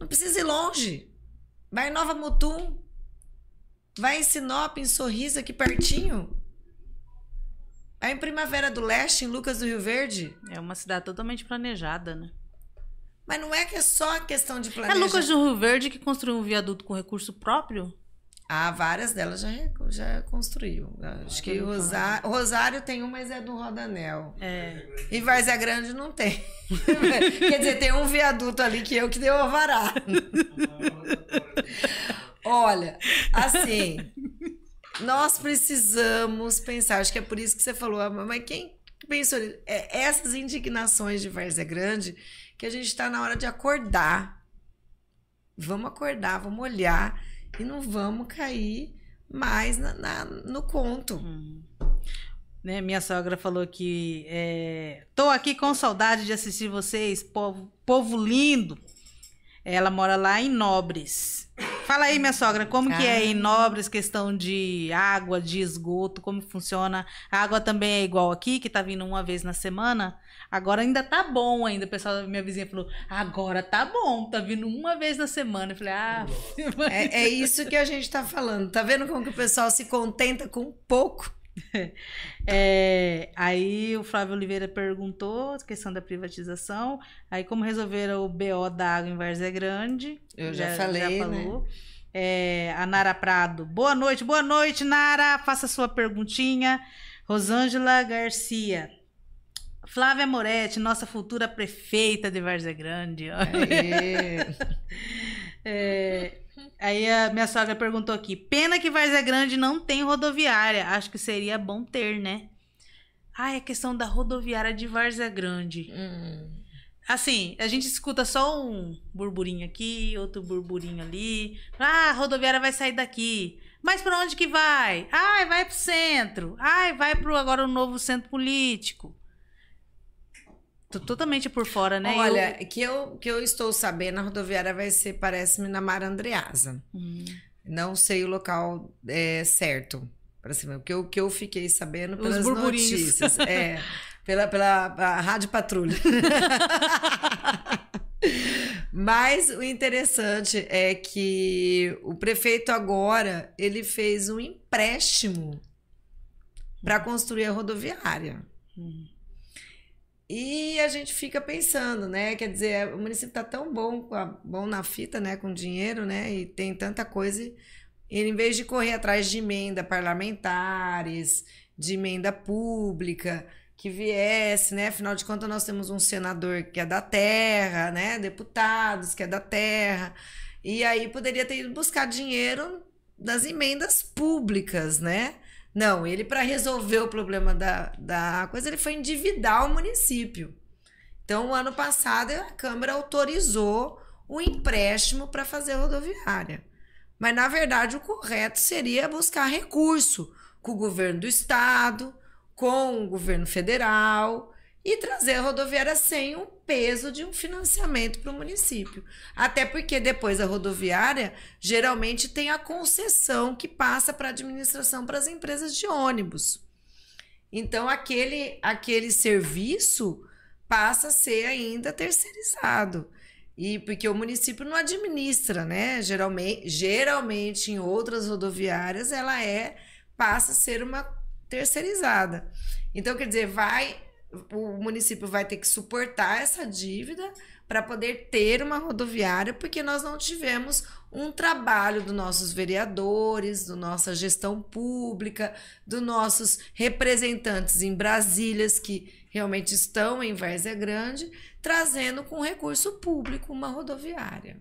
Não precisa ir longe. Vai em Nova Mutum. Vai em Sinop, em Sorriso, aqui pertinho. Vai em Primavera do Leste, em Lucas do Rio Verde. É uma cidade totalmente planejada, né? Mas não é que é só questão de planejamento. É Lucas do Rio Verde que construiu um viaduto com recurso próprio? Ah, várias delas já, já construiu. Acho que Rosário, Rosário tem um, mas é do Rodanel. É. E Varzé Grande não tem. <laughs> Quer dizer, tem um viaduto ali que eu que deu alvará. <laughs> Olha, assim, nós precisamos pensar. Acho que é por isso que você falou, ah, mas quem pensou nisso? É essas indignações de Varzé Grande que a gente está na hora de acordar. Vamos acordar, vamos olhar e não vamos cair mais na, na, no conto. Uhum. Né, minha sogra falou que é, tô aqui com saudade de assistir vocês, povo, povo lindo. Ela mora lá em Nobres. Fala aí, minha sogra, como ah. que é ah. em Nobres questão de água, de esgoto, como funciona? A água também é igual aqui, que tá vindo uma vez na semana? Agora ainda tá bom ainda. O pessoal da minha vizinha falou, agora tá bom, tá vindo uma vez na semana. Eu falei, ah... <laughs> É, é isso que a gente tá falando. Tá vendo como que o pessoal se contenta com pouco? <laughs> É, aí o Flávio Oliveira perguntou a questão da privatização. Aí como resolveram o BO da água em Várzea é Grande. Eu já, já falei, já né? falou. Né? É, a Nara Prado. Boa noite, boa noite, Nara. Faça sua perguntinha. Rosângela Garcia. Flávia Moretti, nossa futura prefeita de Várzea Grande. <laughs> é, aí a minha sogra perguntou aqui: pena que Várzea Grande não tem rodoviária. Acho que seria bom ter, né? Ah, a questão da rodoviária de Várzea Grande. Hum. Assim, a gente escuta só um burburinho aqui, outro burburinho ali. Ah, a rodoviária vai sair daqui. Mas para onde que vai? Ai, vai pro centro. Ai, vai pro agora o novo centro político. Tô totalmente por fora, né? Olha, eu... que eu que eu estou sabendo, a rodoviária vai ser, parece-me, na Mar Andreasa. Hum. Não sei o local é, certo para cima, porque o que eu fiquei sabendo Os pelas notícias, é, <laughs> pela pela rádio patrulha. <laughs> Mas o interessante é que o prefeito agora ele fez um empréstimo para construir a rodoviária. Hum. E a gente fica pensando, né? Quer dizer, é, o município está tão bom, bom na fita, né? Com dinheiro, né? E tem tanta coisa. E em vez de correr atrás de emenda parlamentares, de emenda pública, que viesse, né? Afinal de contas, nós temos um senador que é da terra, né? Deputados que é da terra. E aí poderia ter ido buscar dinheiro das emendas públicas, né? Não, ele para resolver o problema da, da coisa, ele foi endividar o município. Então, ano passado, a Câmara autorizou o empréstimo para fazer rodoviária. Mas, na verdade, o correto seria buscar recurso com o governo do estado, com o governo federal, e trazer a rodoviária sem o peso de um financiamento para o município. Até porque depois a rodoviária geralmente tem a concessão que passa para a administração para as empresas de ônibus. Então aquele aquele serviço passa a ser ainda terceirizado. E porque o município não administra, né? Geralmente, geralmente em outras rodoviárias ela é passa a ser uma terceirizada. Então quer dizer, vai o município vai ter que suportar essa dívida para poder ter uma rodoviária, porque nós não tivemos um trabalho dos nossos vereadores, da nossa gestão pública, dos nossos representantes em Brasília, que realmente estão em Várzea Grande, trazendo com recurso público uma rodoviária.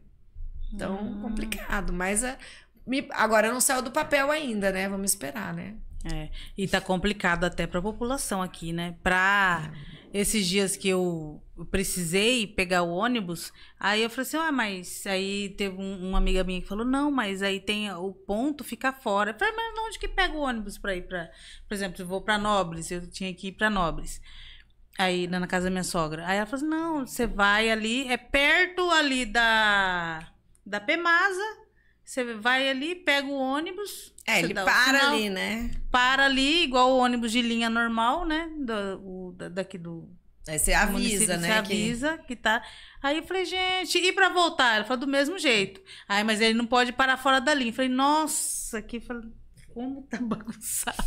Então, hum. complicado, mas a, ah, me, agora não saiu do papel ainda, né? Vamos esperar, né? É, e tá complicado até para a população aqui, né? Para esses dias que eu precisei pegar o ônibus, aí eu falei assim: "Ah, mas aí teve um, uma amiga minha que falou: "Não, mas aí tem o ponto fica fora". Eu falei: "Mas onde que pega o ônibus para ir para, por exemplo, eu vou para Nobres, eu tinha que ir para Nobres". Aí na casa da minha sogra. Aí ela falou assim: "Não, você vai ali, é perto ali da da Pemasa, você vai ali, pega o ônibus, é, ele para ali, né? Para ali, igual o ônibus de linha normal, né? Do, o, daqui do. Aí você avisa, né? Você avisa que... que tá. Aí eu falei, gente, e para voltar? Ela falou, do mesmo jeito. Aí, mas ele não pode parar fora da linha. Eu falei, nossa, que. Como tá <laughs> bagunçado.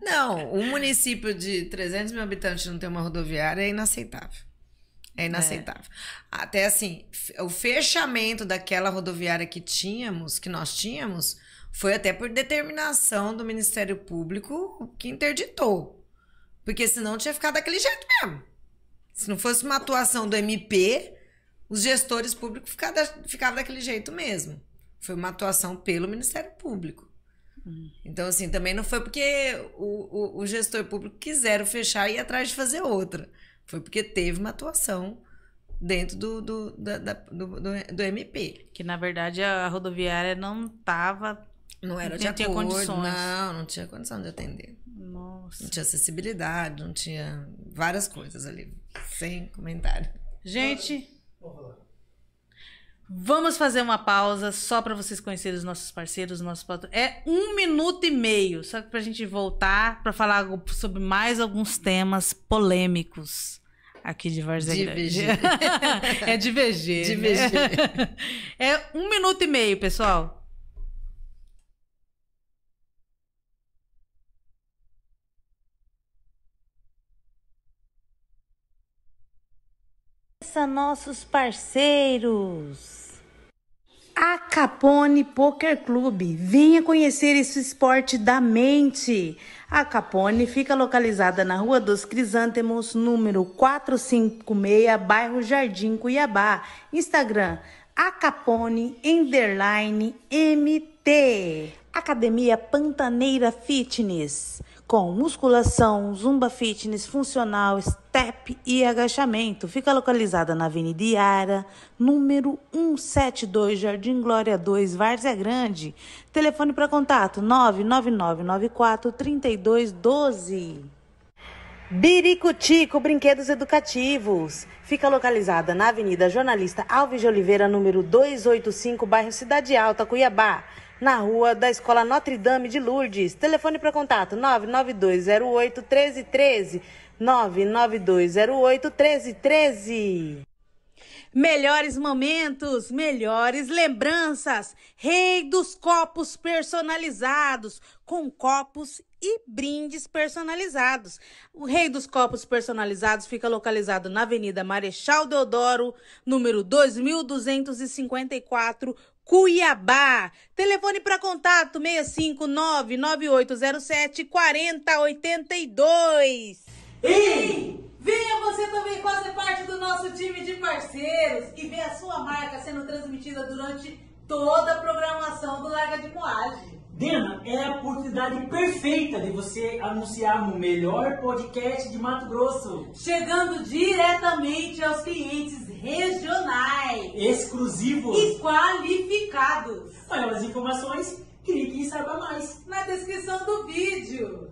Não, um município de 300 mil habitantes não ter uma rodoviária é inaceitável. É inaceitável. É. Até assim, o fechamento daquela rodoviária que tínhamos, que nós tínhamos, foi até por determinação do Ministério Público que interditou. Porque senão tinha ficado daquele jeito mesmo. Se não fosse uma atuação do MP, os gestores públicos ficavam, ficavam daquele jeito mesmo. Foi uma atuação pelo Ministério Público. Então, assim, também não foi porque o, o, o gestor público quiseram fechar e ir atrás de fazer outra. Foi porque teve uma atuação dentro do, do, da, da, do, do, do, MP. Que na verdade a rodoviária não estava não era não de acordo. Condições. Não, não tinha condição de atender. Nossa. Não tinha acessibilidade, não tinha várias coisas ali. Sem comentário. Gente. Vamos fazer uma pausa só para vocês conhecerem os nossos parceiros, os nossos É um minuto e meio, só para a gente voltar para falar sobre mais alguns temas polêmicos aqui de Varzé Grande. <laughs> é de VG. De VG. Né? <laughs> É um minuto e meio, pessoal. Conheça nossos parceiros. A Capone Poker Club, Venha conhecer esse esporte da mente. A Capone fica localizada na Rua dos Crisântemos, número 456, bairro Jardim Cuiabá. Instagram: Acapone underline MT. Academia Pantaneira Fitness com musculação, zumba fitness funcional, step e agachamento. Fica localizada na Avenida Iara, número 172, Jardim Glória 2, Várzea Grande. Telefone para contato 99994 3212. Biricutico Brinquedos Educativos. Fica localizada na Avenida Jornalista Alves de Oliveira, número 285, bairro Cidade Alta, Cuiabá na rua da Escola Notre Dame de Lourdes. Telefone para contato 99208 1313. 99208 1313. Melhores momentos, melhores lembranças. Rei dos copos personalizados, com copos e brindes personalizados. O Rei dos Copos Personalizados fica localizado na Avenida Marechal Deodoro, número 2254, Cuiabá. Telefone para contato 65998074082. 9807 E venha você também fazer parte do nosso time de parceiros e ver a sua marca sendo transmitida durante toda a programação do Larga de Moagem. Dena, é a oportunidade perfeita de você anunciar no melhor podcast de Mato Grosso. Chegando diretamente aos clientes regionais. Exclusivos. E qualificados. Para informações, clique em Saiba Mais. Na descrição do vídeo.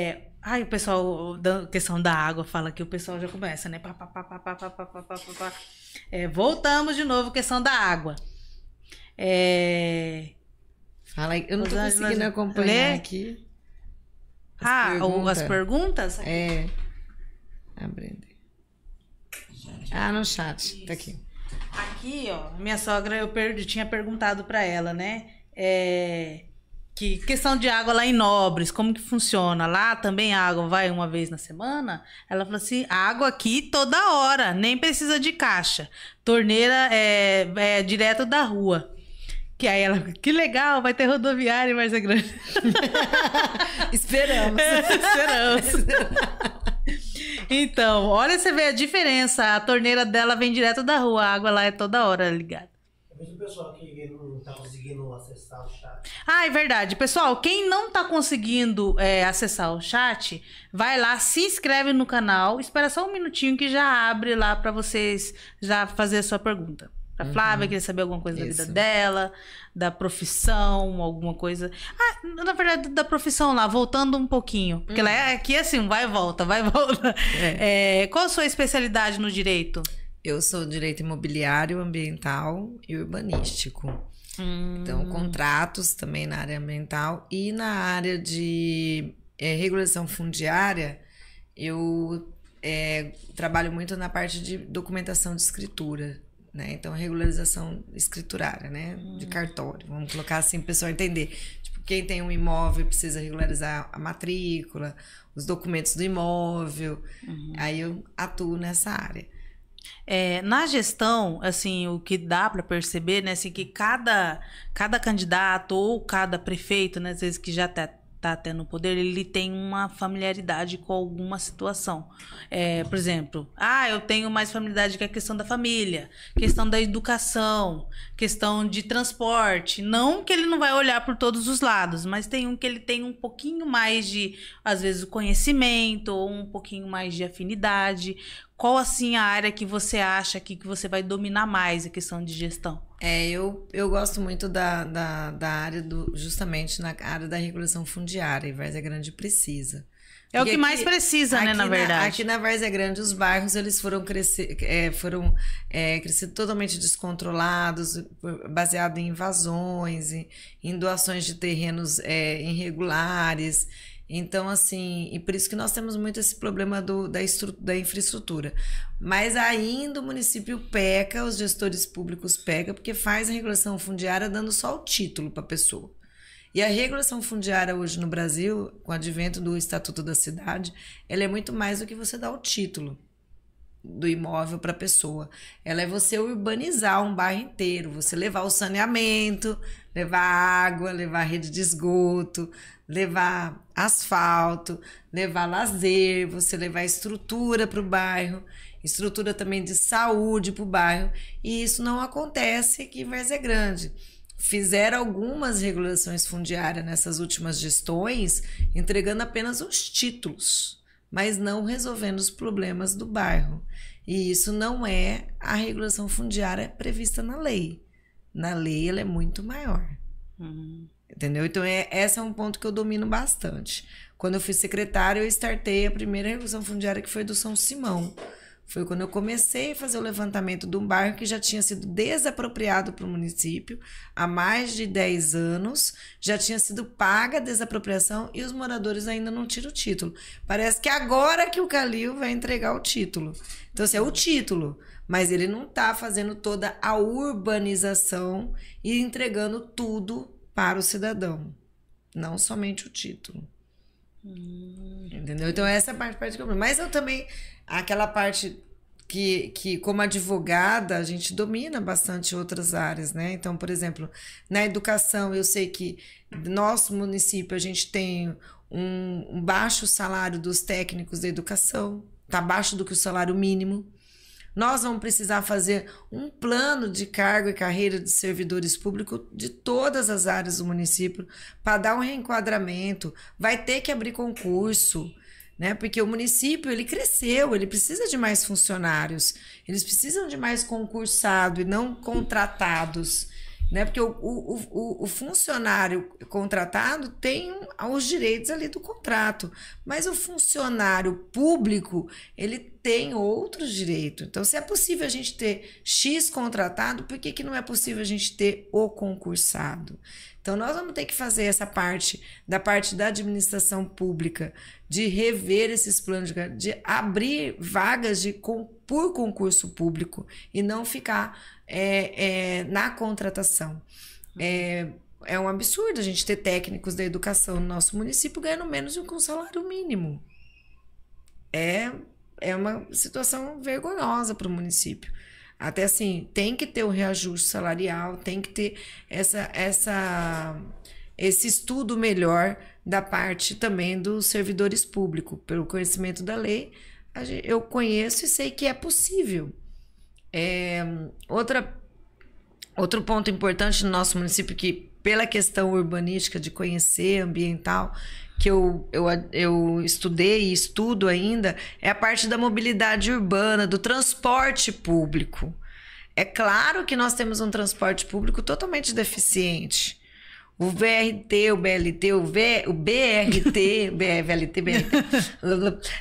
É, ai, o pessoal, da questão da água, fala que o pessoal já começa, né? Pá, pá, pá, pá, pá, pá, pá, pá, É, voltamos de novo, questão da água. É... Fala aí, eu não tô conseguindo acompanhar aqui. As ah, perguntas. perguntas? Aqui. É. é. Abrindo. Ah, no chat. Isso. Tá aqui. Aqui, ó, minha sogra, eu tinha perguntado para ela, né? É, que questão de água lá em Nobres, como que funciona? Lá também a água vai uma vez na semana? Ela falou assim: água aqui toda hora, nem precisa de caixa. Torneira é, é direto da rua. Que aí ela, que legal, vai ter rodoviária em Marcia Grande. <laughs> esperamos. É, esperamos. <laughs> então, olha você vê a diferença. A torneira dela vem direto da rua, a água lá é toda hora ligada. Mesmo o pessoal que não está conseguindo acessar o chat. Ah, é verdade. Pessoal, quem não está conseguindo é, acessar o chat, vai lá, se inscreve no canal, espera só um minutinho que já abre lá para vocês já fazer a sua pergunta. A uhum. Flávia uhum. queria saber alguma coisa Isso. da vida dela, da profissão, alguma coisa. Ah, na verdade, da profissão lá, voltando um pouquinho. Porque uhum. ela é aqui assim, vai e volta, vai e volta. É. É, qual a sua especialidade no direito? Eu sou direito imobiliário, ambiental e urbanístico. Então, hum. Então, contratos também na área ambiental e na área de é, regulação fundiária, eu é, trabalho muito na parte de documentação de escritura. Né? Então, regularização escriturária, né? Hum. De cartório. Vamos colocar assim para o pessoal entender. Tipo, quem tem um imóvel precisa regularizar a matrícula, os documentos do imóvel. Uhum. Aí eu atuo nessa área. É, na gestão, assim, o que dá para perceber, né, assim, que cada, cada candidato ou cada prefeito, né, às vezes que já está tá até tá no poder, ele tem uma familiaridade com alguma situação. É, por exemplo, ah, eu tenho mais familiaridade com a questão da família, questão da educação, questão de transporte. Não que ele não vai olhar por todos os lados, mas tem um que ele tem um pouquinho mais de, às vezes, conhecimento, ou um pouquinho mais de afinidade qual assim a área que você acha que, que você vai dominar mais a questão de gestão? É, eu, eu gosto muito da, da, da área do justamente na área da regulação fundiária, e Varzé Grande precisa. É o que aqui, mais precisa, aqui, né, na verdade. Na, aqui na Varzé Grande, os bairros eles foram crescer, é, foram é, crescer totalmente descontrolados, baseado em invasões, em, em doações de terrenos é, irregulares. Então, assim, e por isso que nós temos muito esse problema do, da, da infraestrutura. Mas ainda o município peca, os gestores públicos pecam, porque faz a regulação fundiária dando só o título para a pessoa. E a regulação fundiária hoje no Brasil, com o advento do Estatuto da Cidade, ela é muito mais do que você dar o título do imóvel para a pessoa. Ela é você urbanizar um bairro inteiro, você levar o saneamento, levar água, levar rede de esgoto, levar asfalto, levar lazer, você levar estrutura para o bairro, estrutura também de saúde para o bairro. E isso não acontece aqui em Varzé Grande. Fizeram algumas regulações fundiárias nessas últimas gestões, entregando apenas os títulos mas não resolvendo os problemas do bairro. E isso não é a regulação fundiária prevista na lei. Na lei ela é muito maior. Uhum. Entendeu? Então, é, esse é um ponto que eu domino bastante. Quando eu fui secretária, eu startei a primeira regulação fundiária que foi do São Simão. Foi quando eu comecei a fazer o levantamento de um bairro que já tinha sido desapropriado para o município há mais de 10 anos, já tinha sido paga a desapropriação e os moradores ainda não tiram o título. Parece que agora que o Calil vai entregar o título. Então, assim, é o título, mas ele não está fazendo toda a urbanização e entregando tudo para o cidadão, não somente o título. Hum. Entendeu? Então, essa é parte, parte que eu... Mas eu também, aquela parte que, que, como advogada, a gente domina bastante outras áreas, né? Então, por exemplo, na educação, eu sei que nosso município a gente tem um, um baixo salário dos técnicos da educação, tá abaixo do que o salário mínimo. Nós vamos precisar fazer um plano de cargo e carreira de servidores públicos de todas as áreas do município para dar um reenquadramento. Vai ter que abrir concurso, né? Porque o município ele cresceu, ele precisa de mais funcionários, eles precisam de mais concursados e não contratados. Né? Porque o, o, o, o funcionário contratado tem os direitos ali do contrato, mas o funcionário público ele tem outros direitos. Então, se é possível a gente ter X contratado, por que, que não é possível a gente ter o concursado? Então, nós vamos ter que fazer essa parte, da parte da administração pública, de rever esses planos, de, de abrir vagas de, com, por concurso público e não ficar é, é, na contratação. É, é um absurdo a gente ter técnicos da educação no nosso município ganhando menos do que um salário mínimo. É é uma situação vergonhosa para o município. Até assim, tem que ter o reajuste salarial, tem que ter essa, essa, esse estudo melhor da parte também dos servidores públicos. Pelo conhecimento da lei, eu conheço e sei que é possível. É, outra, outro ponto importante no nosso município que pela questão urbanística, de conhecer ambiental, que eu, eu, eu estudei e estudo ainda, é a parte da mobilidade urbana, do transporte público. É claro que nós temos um transporte público totalmente deficiente. O VRT, o BLT, o, v, o BRT, <laughs> BLT,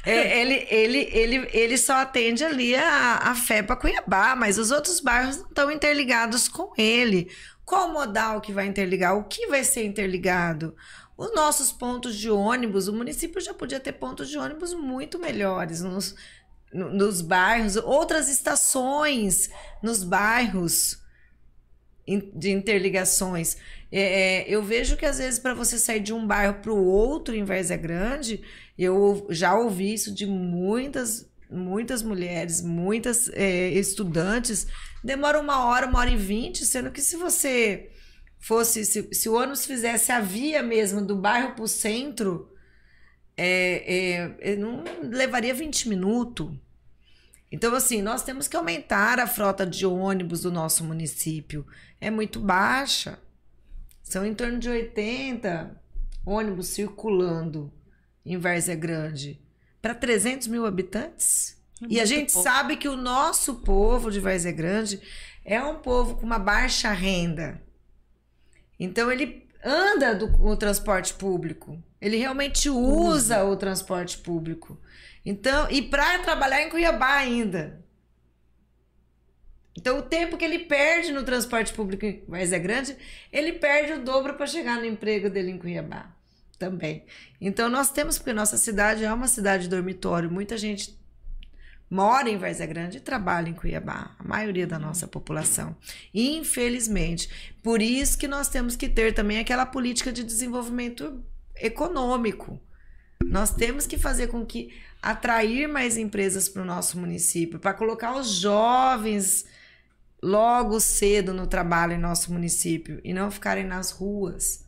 é, ele, ele, ele, ele só atende ali a, a FEPA Cuiabá, mas os outros bairros não estão interligados com ele qual modal que vai interligar, o que vai ser interligado. Os nossos pontos de ônibus, o município já podia ter pontos de ônibus muito melhores nos, nos bairros, outras estações nos bairros de interligações. É, é, eu vejo que às vezes para você sair de um bairro para o outro em Várzea é Grande, eu já ouvi isso de muitas muitas mulheres, muitas é, estudantes demora uma hora, uma hora e vinte, sendo que se você fosse, se, se o ônibus fizesse a via mesmo do bairro para o centro, é, é, é, não levaria 20 minutos. Então, assim, nós temos que aumentar a frota de ônibus do nosso município. É muito baixa. São em torno de 80 ônibus circulando em Várzea Grande para 300 mil habitantes. É e a gente pouco. sabe que o nosso povo de Várzea Grande é um povo com uma baixa renda. Então ele anda do, com o transporte público. Ele realmente usa o transporte público. Então, e para trabalhar em Cuiabá ainda. Então, o tempo que ele perde no transporte público em é Grande, ele perde o dobro para chegar no emprego dele em Cuiabá também. Então, nós temos, porque nossa cidade é uma cidade dormitório, muita gente mora em Várzea Grande e trabalha em Cuiabá, a maioria da nossa uhum. população. Infelizmente. Por isso que nós temos que ter também aquela política de desenvolvimento econômico. Nós temos que fazer com que atrair mais empresas para o nosso município, para colocar os jovens logo cedo no trabalho em nosso município e não ficarem nas ruas.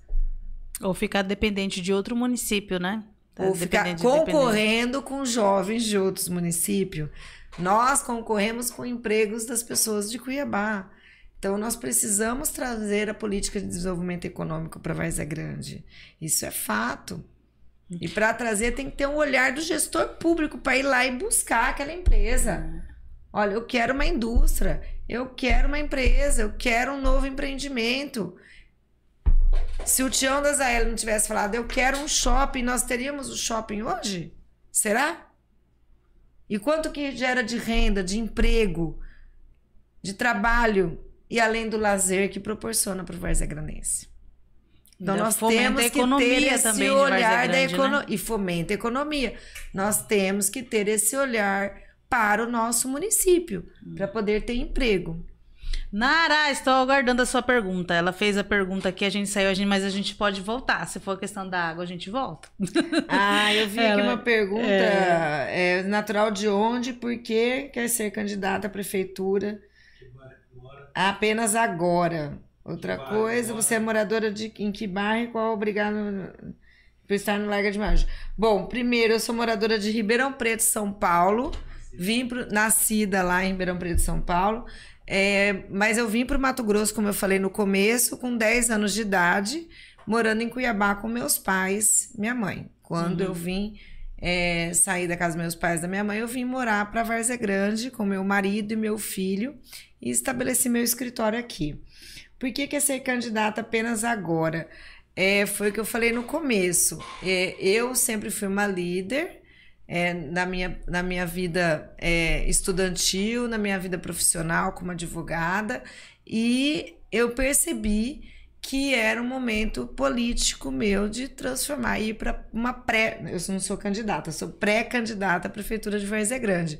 Ou ficar dependente de outro município, né? Tá? Ou ficar concorrendo com jovens de outros municípios. Nós concorremos com empregos das pessoas de Cuiabá. Então, nós precisamos trazer a política de desenvolvimento econômico para Vaisa Grande. Isso é fato. E para trazer, tem que ter um olhar do gestor público para ir lá e buscar aquela empresa. Olha, eu quero uma indústria, eu quero uma empresa, eu quero um novo empreendimento. Se o Tião da Zaela não tivesse falado, eu quero um shopping, nós teríamos o um shopping hoje? Será? E quanto que gera de renda, de emprego, de trabalho e além do lazer que proporciona para o Várzea Granense? Então nós temos que ter esse olhar Grande, da economia né? e fomenta a economia. Nós temos que ter esse olhar para o nosso município hum. para poder ter emprego. Nara, estou aguardando a sua pergunta. Ela fez a pergunta aqui, a gente saiu, mas a gente pode voltar. Se for a questão da água, a gente volta. <laughs> Ah, eu vi Ela, aqui uma pergunta. É... é... natural de onde? Por que quer ser candidata à prefeitura apenas agora? Outra coisa, você é moradora de em que bairro e qual é obrigado por estar no Larga de Maio? Bom, primeiro, eu sou moradora de Ribeirão Preto, São Paulo. Vim pro, nascida lá em Ribeirão Preto, São Paulo. É, mas eu vim para o Mato Grosso, como eu falei no começo, com 10 anos de idade, morando em Cuiabá com meus pais, minha mãe. Quando uhum. eu vim é, sair da casa dos meus pais da minha mãe, eu vim morar para Várzea Grande com meu marido e meu filho e estabeleci meu escritório aqui. Por que, que é ser candidata apenas agora? É, foi o que eu falei no começo. É, eu sempre fui uma líder é, na, minha, na minha vida é, estudantil, na minha vida profissional como advogada, e eu percebi que era um momento político meu de transformar e ir para uma pré. Eu não sou candidata, sou pré-candidata à Prefeitura de Varzé Grande.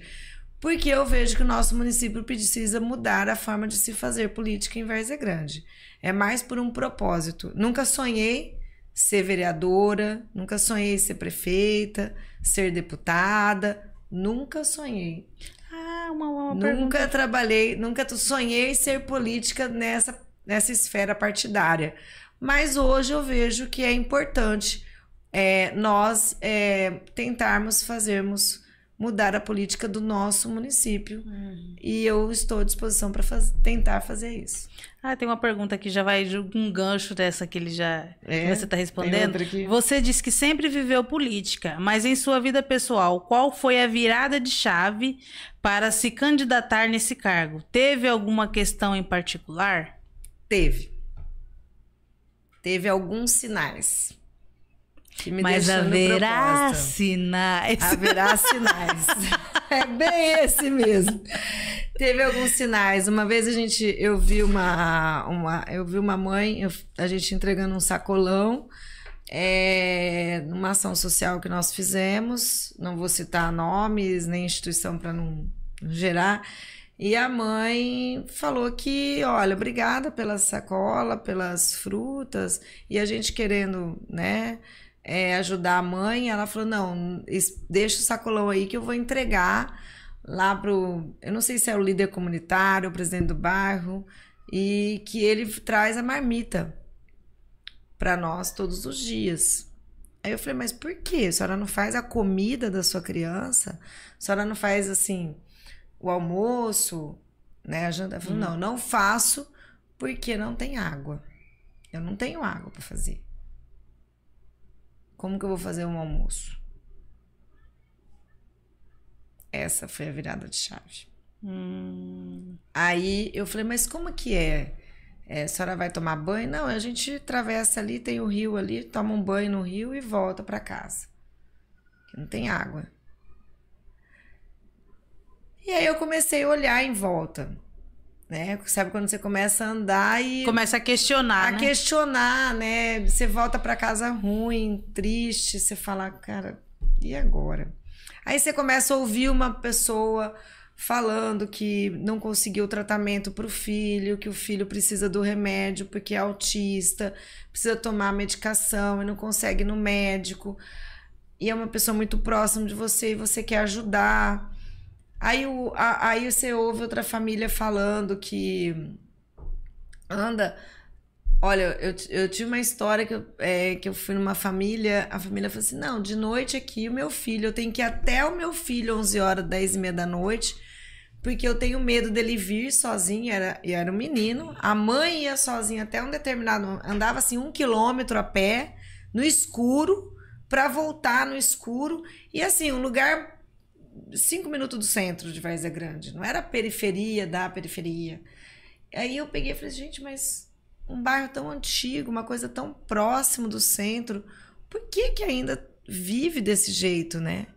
Porque eu vejo que o nosso município precisa mudar a forma de se fazer política em Varzé Grande. É mais por um propósito. Nunca sonhei ser vereadora, nunca sonhei ser prefeita ser deputada, nunca sonhei. Ah, uma, uma Nunca pergunta. trabalhei, nunca sonhei ser política nessa, nessa esfera partidária. Mas hoje eu vejo que é importante é, nós é, tentarmos fazermos mudar a política do nosso município. Uhum. E eu estou à disposição para faz, tentar fazer isso. Ah, tem uma pergunta que já vai um gancho dessa que ele já é, que você está respondendo. Você disse que sempre viveu política, mas em sua vida pessoal, qual foi a virada de chave para se candidatar nesse cargo? Teve alguma questão em particular? Teve. Teve alguns sinais. Mas haverá sinais. Haverá sinais. <laughs> é bem esse mesmo. Teve alguns sinais. Uma vez a gente, eu vi uma, uma eu vi uma mãe, eu, a gente entregando um sacolão é, numa ação social que nós fizemos. Não vou citar nomes nem instituição para não gerar. E a mãe falou que, olha, obrigada pela sacola, pelas frutas, e a gente querendo, né? é, ajudar a mãe, ela falou: não, deixa o sacolão aí que eu vou entregar lá pro. Eu não sei se é o líder comunitário, o presidente do bairro, e que ele traz a marmita para nós todos os dias. Aí eu falei, mas por que? A senhora não faz a comida da sua criança? A senhora não faz assim o almoço, né? A janta. Eu hum. não, não faço porque não tem água. Eu não tenho água para fazer. Como que eu vou fazer um almoço? Essa foi a virada de chave. Hum. Aí eu falei, mas como que é? é? A senhora vai tomar banho? Não, a gente atravessa ali, tem o um rio ali, toma um banho no rio e volta para casa. Não tem água. E aí eu comecei a olhar em volta né? Sabe quando você começa a andar e começa a questionar, a né? questionar, né? Você volta para casa ruim, triste, você fala, cara, e agora? Aí você começa a ouvir uma pessoa falando que não conseguiu o tratamento para o filho, que o filho precisa do remédio porque é autista, precisa tomar medicação e não consegue ir no médico. E é uma pessoa muito próxima de você e você quer ajudar. Aí, o, a, aí você ouve outra família falando que anda. Olha, eu, eu tive uma história que eu, é, que eu fui numa família, a família falou assim: não, de noite aqui o meu filho, eu tenho que ir até o meu filho 11 horas, 10 e meia da noite, porque eu tenho medo dele vir sozinho, era, era um menino. A mãe ia sozinha até um determinado. andava assim um quilômetro a pé, no escuro, para voltar no escuro. E assim, um lugar cinco minutos do centro de Varzé Grande, não era a periferia da periferia. Aí eu peguei e falei, gente, mas um bairro tão antigo, uma coisa tão próximo do centro, por que que ainda vive desse jeito, né?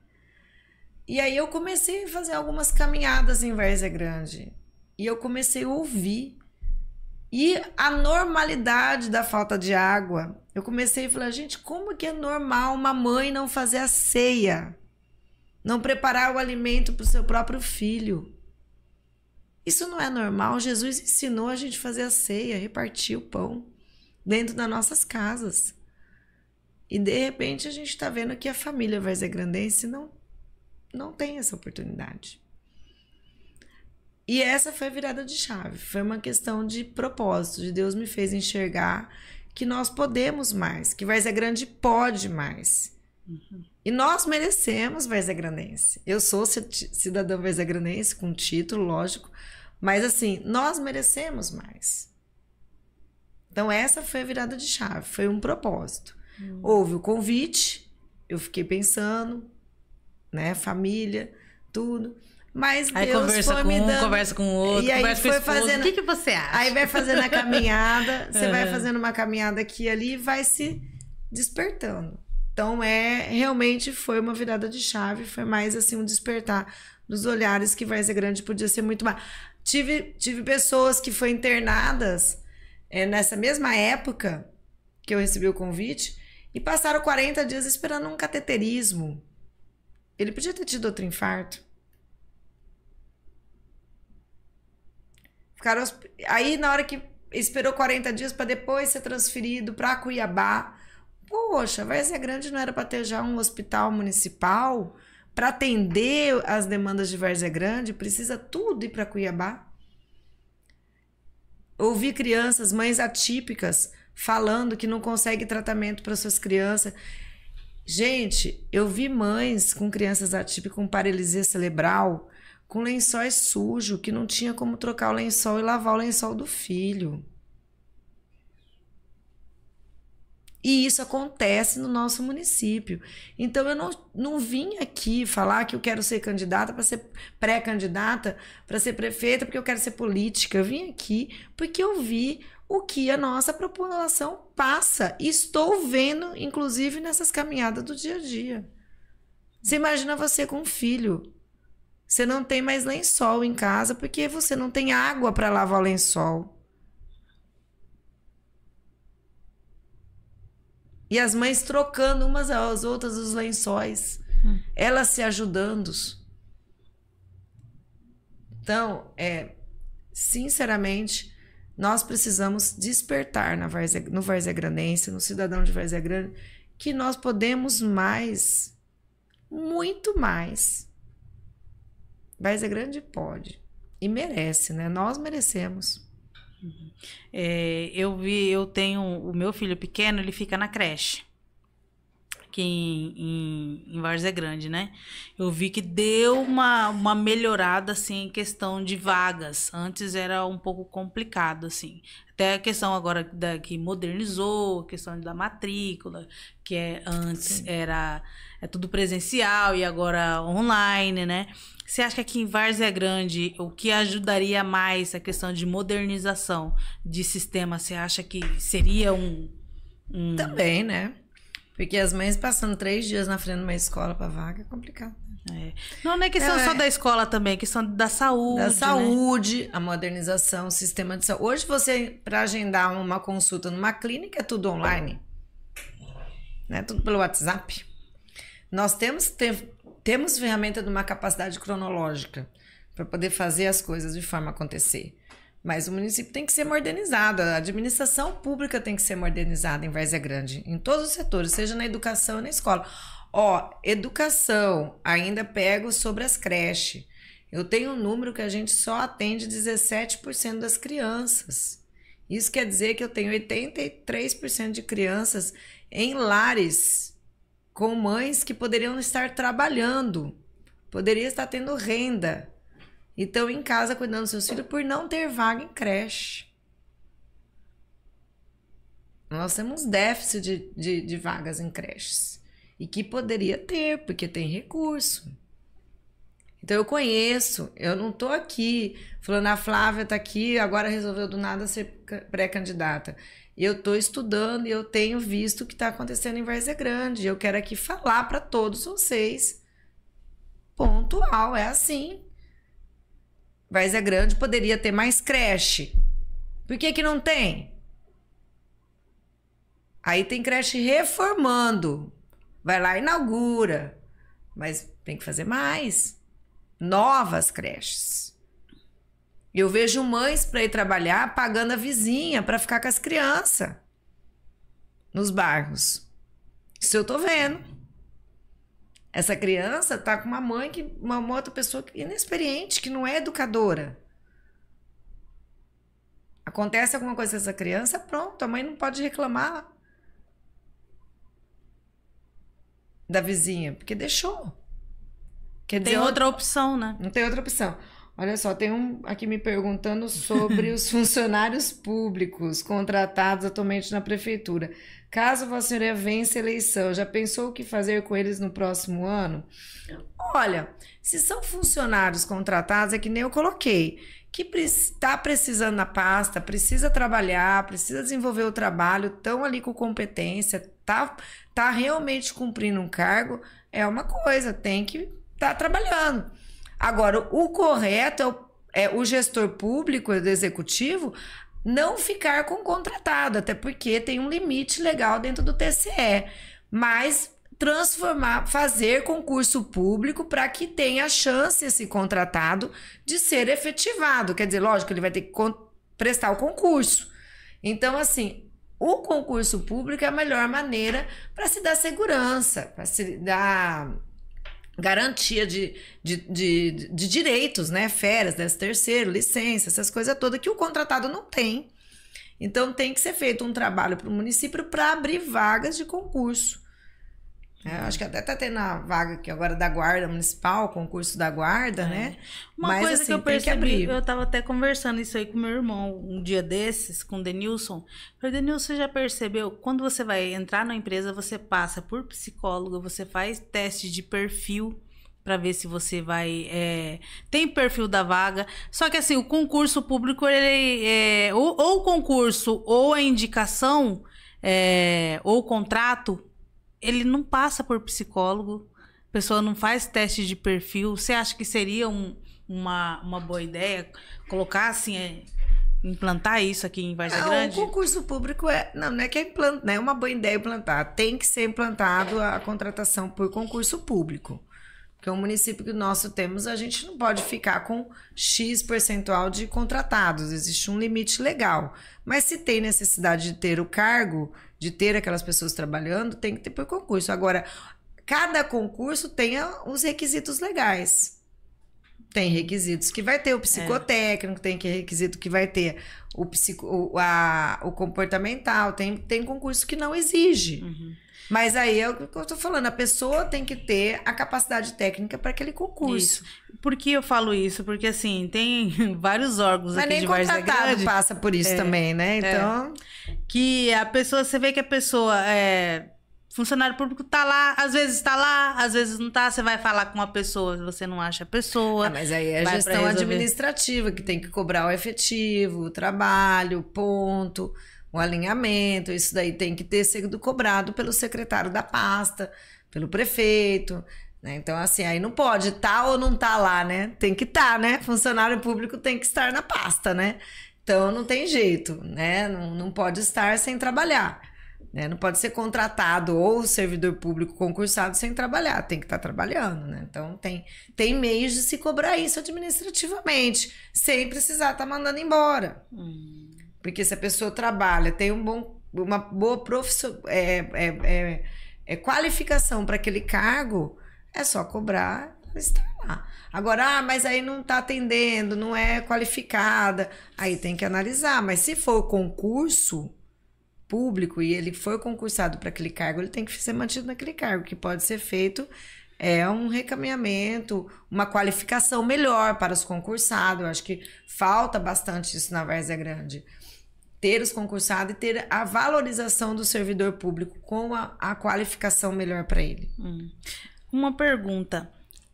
E aí eu comecei a fazer algumas caminhadas em Varzé Grande. E eu comecei a ouvir. E a normalidade da falta de água. Eu comecei a falar, gente, como que é normal uma mãe não fazer a ceia? Não preparar o alimento para o seu próprio filho. Isso não é normal. Jesus ensinou a gente fazer a ceia, repartir o pão dentro das nossas casas. E de repente a gente está vendo que a família verzegrandense não, não tem essa oportunidade. E essa foi a virada de chave. Foi uma questão de propósito, de Deus me fez enxergar que nós podemos mais, que Varzé Grande pode mais. Uhum. E nós merecemos verzegranense. Eu sou cidadão verzegranense com título, lógico, mas assim, nós merecemos mais. Então essa foi a virada de chave, foi um propósito. Hum. Houve o convite, eu fiquei pensando, né, família, tudo. Mas aí Deus conversa foi me um, conversa com o outro, e aí conversa foi com o esposo. fazendo. O que, que você acha? Aí vai fazendo a caminhada, você uhum. vai <laughs> fazendo uma caminhada aqui e ali, vai se despertando. Então é realmente foi uma virada de chave, foi mais assim um despertar dos olhares que vai ser grande podia ser muito mais. Tive tive pessoas que foram internadas é, nessa mesma época que eu recebi o convite e passaram 40 dias esperando um cateterismo. Ele podia ter tido outro infarto. Ficaram aí na hora que esperou 40 dias para depois ser transferido para Cuiabá Poxa, Várzea Grande não era para ter já um hospital municipal? Para atender as demandas de Várzea Grande, precisa tudo ir para Cuiabá? Ouvi crianças, mães atípicas, falando que não consegue tratamento para suas crianças. Gente, eu vi mães com crianças atípicas com paralisia cerebral, com lençóis sujos, que não tinha como trocar o lençol e lavar o lençol do filho. E isso acontece no nosso município. Então eu não, não vim aqui falar que eu quero ser candidata para ser pré-candidata, para ser prefeita, porque eu quero ser política. Eu vim aqui porque eu vi o que a nossa população passa. estou vendo, inclusive, nessas caminhadas do dia a dia. Você imagina você com um filho. Você não tem mais lençol em casa porque você não tem água para lavar o lençol. E as mães trocando umas às outras os lençóis. Hum. Elas se ajudando. Então, é, sinceramente, nós precisamos despertar na Varze, no Varzegranense, no cidadão de Varzegrande, que nós podemos mais, muito mais. Varzegrande pode e merece, né? Nós merecemos. É, eu vi, eu tenho o meu filho pequeno, ele fica na creche aqui em, em, em Várzea é Grande, né? Eu vi que deu uma, uma melhorada, assim, em questão de vagas. Antes era um pouco complicado, assim. Até a questão agora da, que modernizou, a questão da matrícula, que é, antes Sim. era é tudo presencial e agora online, né? Você acha que aqui em Várzea é Grande, o que ajudaria mais a questão de modernização de sistema? Você acha que seria um, um... Também, né? Porque as mães passando três dias na frente de uma escola para vaga é complicado. Né? É. Não, não é questão é, só é. da escola também, é questão da saúde. Da né? saúde, né? a modernização, sistema de saúde. Hoje você, para agendar uma consulta numa clínica, é tudo online. Né? Tudo pelo WhatsApp. Nós temos que ter temos ferramenta de uma capacidade cronológica para poder fazer as coisas de forma acontecer. Mas o município tem que ser modernizado, a administração pública tem que ser modernizada em Várzea é Grande, em todos os setores, seja na educação e na escola. Ó, educação, ainda pego sobre as creches. Eu tenho um número que a gente só atende 17% das crianças. Isso quer dizer que eu tenho 83% de crianças em lares com mães que poderiam estar trabalhando, poderiam estar tendo renda, e estão em casa cuidando dos seus filhos por não ter vaga em creche. Nós temos déficit de, de, de vagas em creches. E que poderia ter, porque tem recurso. Então eu conheço, eu não tô aqui falando a ah, Flávia tá aqui, agora resolveu do nada ser pré-candidata eu estou estudando e eu tenho visto o que está acontecendo em Várzea Grande. Eu quero aqui falar para todos vocês. Pontual, é assim. Várzea Grande poderia ter mais creche. Por que, que não tem? Aí tem creche reformando. Vai lá, inaugura. Mas tem que fazer mais. Novas creches. Eu vejo mães para ir trabalhar pagando a vizinha para ficar com as crianças nos bairros. Isso eu tô vendo. Essa criança tá com uma mãe que uma outra pessoa inexperiente, que não é educadora. Acontece alguma coisa com essa criança, pronto, a mãe não pode reclamar da vizinha, porque deixou. Quer dizer, tem outra opção, né? Não tem outra opção. Olha só, tem um aqui me perguntando sobre <laughs> os funcionários públicos contratados atualmente na prefeitura. Caso Vossa Senhoria vença a eleição, já pensou o que fazer com eles no próximo ano? Olha, se são funcionários contratados, é que nem eu coloquei, que está precisando na pasta, precisa trabalhar, precisa desenvolver o trabalho, estão ali com competência, tá, tá realmente cumprindo um cargo, é uma coisa, tem que estar tá trabalhando. Agora, o correto é o é gestor público, é do executivo, não ficar com o contratado, até porque tem um limite legal dentro do TCE. Mas transformar, fazer concurso público para que tenha chance esse contratado de ser efetivado. Quer dizer, lógico, ele vai ter que prestar o concurso. Então, assim, o concurso público é a melhor maneira para se dar segurança, para se dar garantia de, de, de, de, direitos, né? Férias, décimo terceiro, licença, essas coisas todas que o contratado não tem. Então tem que ser feito um trabalho para o município para abrir vagas de concurso. É, acho que até tá tendo a vaga aqui agora da guarda municipal, concurso da guarda, é. né? Uma Mas, coisa assim, que eu percebi, que eu tava até conversando isso aí com meu irmão um dia desses, com o Denilson. Eu falei, Denilson, você já percebeu? Quando você vai entrar na empresa, você passa por psicólogo, você faz teste de perfil para ver se você vai é, tem perfil da vaga só que assim o concurso público ele é, ou, o concurso ou a indicação é, ou contrato ele não passa por psicólogo, a pessoa não faz teste de perfil. Você acha que seria um, uma, uma boa ideia colocar assim, é, implantar isso aqui em Vargas ah, Grande? O concurso público é, não, não é que é é uma boa ideia implantar. Tem que ser implantado a contratação por concurso público. Porque o município que nós temos, a gente não pode ficar com X percentual de contratados, existe um limite legal. Mas se tem necessidade de ter o cargo, de ter aquelas pessoas trabalhando, tem que ter por concurso. Agora, cada concurso tem os requisitos legais. Tem requisitos que vai ter o psicotécnico, é. tem que requisito que vai ter o, psico, o, a, o comportamental, tem, tem concurso que não exige. Uhum. Mas aí é o que eu tô falando, a pessoa tem que ter a capacidade técnica para aquele concurso. Isso. Por que eu falo isso? Porque assim, tem <laughs> vários órgãos Mas aqui nem de Vargas contratado Grande, passa por isso é, também, né? É. Então, é. que a pessoa, você vê que a pessoa é funcionário público tá lá, às vezes tá lá, às vezes não tá, você vai falar com uma pessoa, você não acha a pessoa. Ah, mas aí é a gestão administrativa que tem que cobrar o efetivo, o trabalho, o ponto o alinhamento, isso daí tem que ter sido cobrado pelo secretário da pasta, pelo prefeito. Né? Então, assim, aí não pode estar tá ou não tá lá, né? Tem que estar, tá, né? Funcionário público tem que estar na pasta, né? Então não tem jeito, né? Não, não pode estar sem trabalhar. Né? Não pode ser contratado ou servidor público concursado sem trabalhar, tem que estar tá trabalhando, né? Então tem, tem meios de se cobrar isso administrativamente, sem precisar estar tá mandando embora. Hum. Porque se a pessoa trabalha, tem um bom, uma boa profissão, é, é, é, é qualificação para aquele cargo, é só cobrar está lá. Agora, ah, mas aí não está atendendo, não é qualificada. Aí tem que analisar. Mas se for concurso público e ele foi concursado para aquele cargo, ele tem que ser mantido naquele cargo, que pode ser feito é um recaminhamento, uma qualificação melhor para os concursados. Eu acho que falta bastante isso na Várzea Grande ter os concursados e ter a valorização do servidor público com a, a qualificação melhor para ele. Hum. Uma pergunta.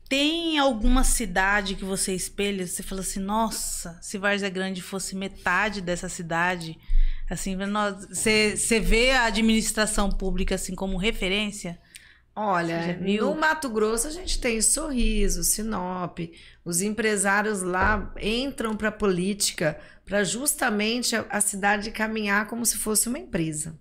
Tem alguma cidade que você espelha? Você fala assim, nossa, se Várzea Grande fosse metade dessa cidade, assim, você vê a administração pública assim como referência? Olha, no Mato Grosso a gente tem Sorriso, Sinop. Os empresários lá entram para a política para justamente a, a cidade caminhar como se fosse uma empresa.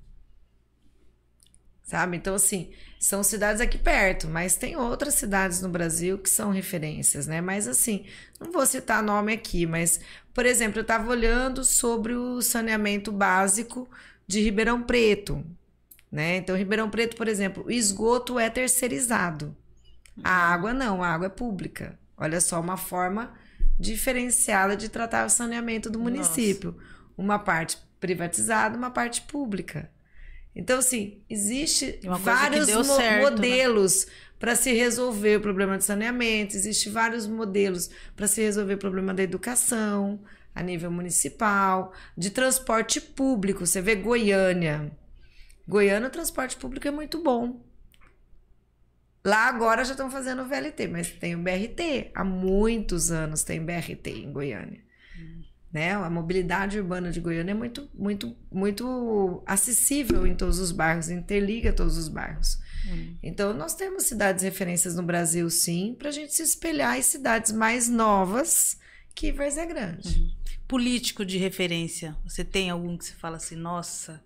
Sabe? Então, assim, são cidades aqui perto, mas tem outras cidades no Brasil que são referências, né? Mas, assim, não vou citar nome aqui, mas, por exemplo, eu estava olhando sobre o saneamento básico de Ribeirão Preto, né? Então, Ribeirão Preto, por exemplo, o esgoto é terceirizado. A água não, a água é pública. Olha só, uma forma diferenciada de tratar o saneamento do município. Nossa. Uma parte privatizada, uma parte pública. Então, assim, existe vários mo certo, né? modelos né? para se resolver o problema de saneamento, existe vários modelos para se resolver o problema da educação a nível municipal, de transporte público. Você vê Goiânia Goiânia o transporte público é muito bom. Lá agora já estão fazendo o VLT, mas tem o BRT. Há muitos anos tem BRT em Goiânia. Hum. Né? A mobilidade urbana de Goiânia é muito, muito, muito acessível em todos os bairros, interliga todos os bairros. Hum. Então, nós temos cidades referências no Brasil, sim, para a gente se espelhar em cidades mais novas que Várzea Grande. Uhum. Político de referência, você tem algum que se fala assim, nossa,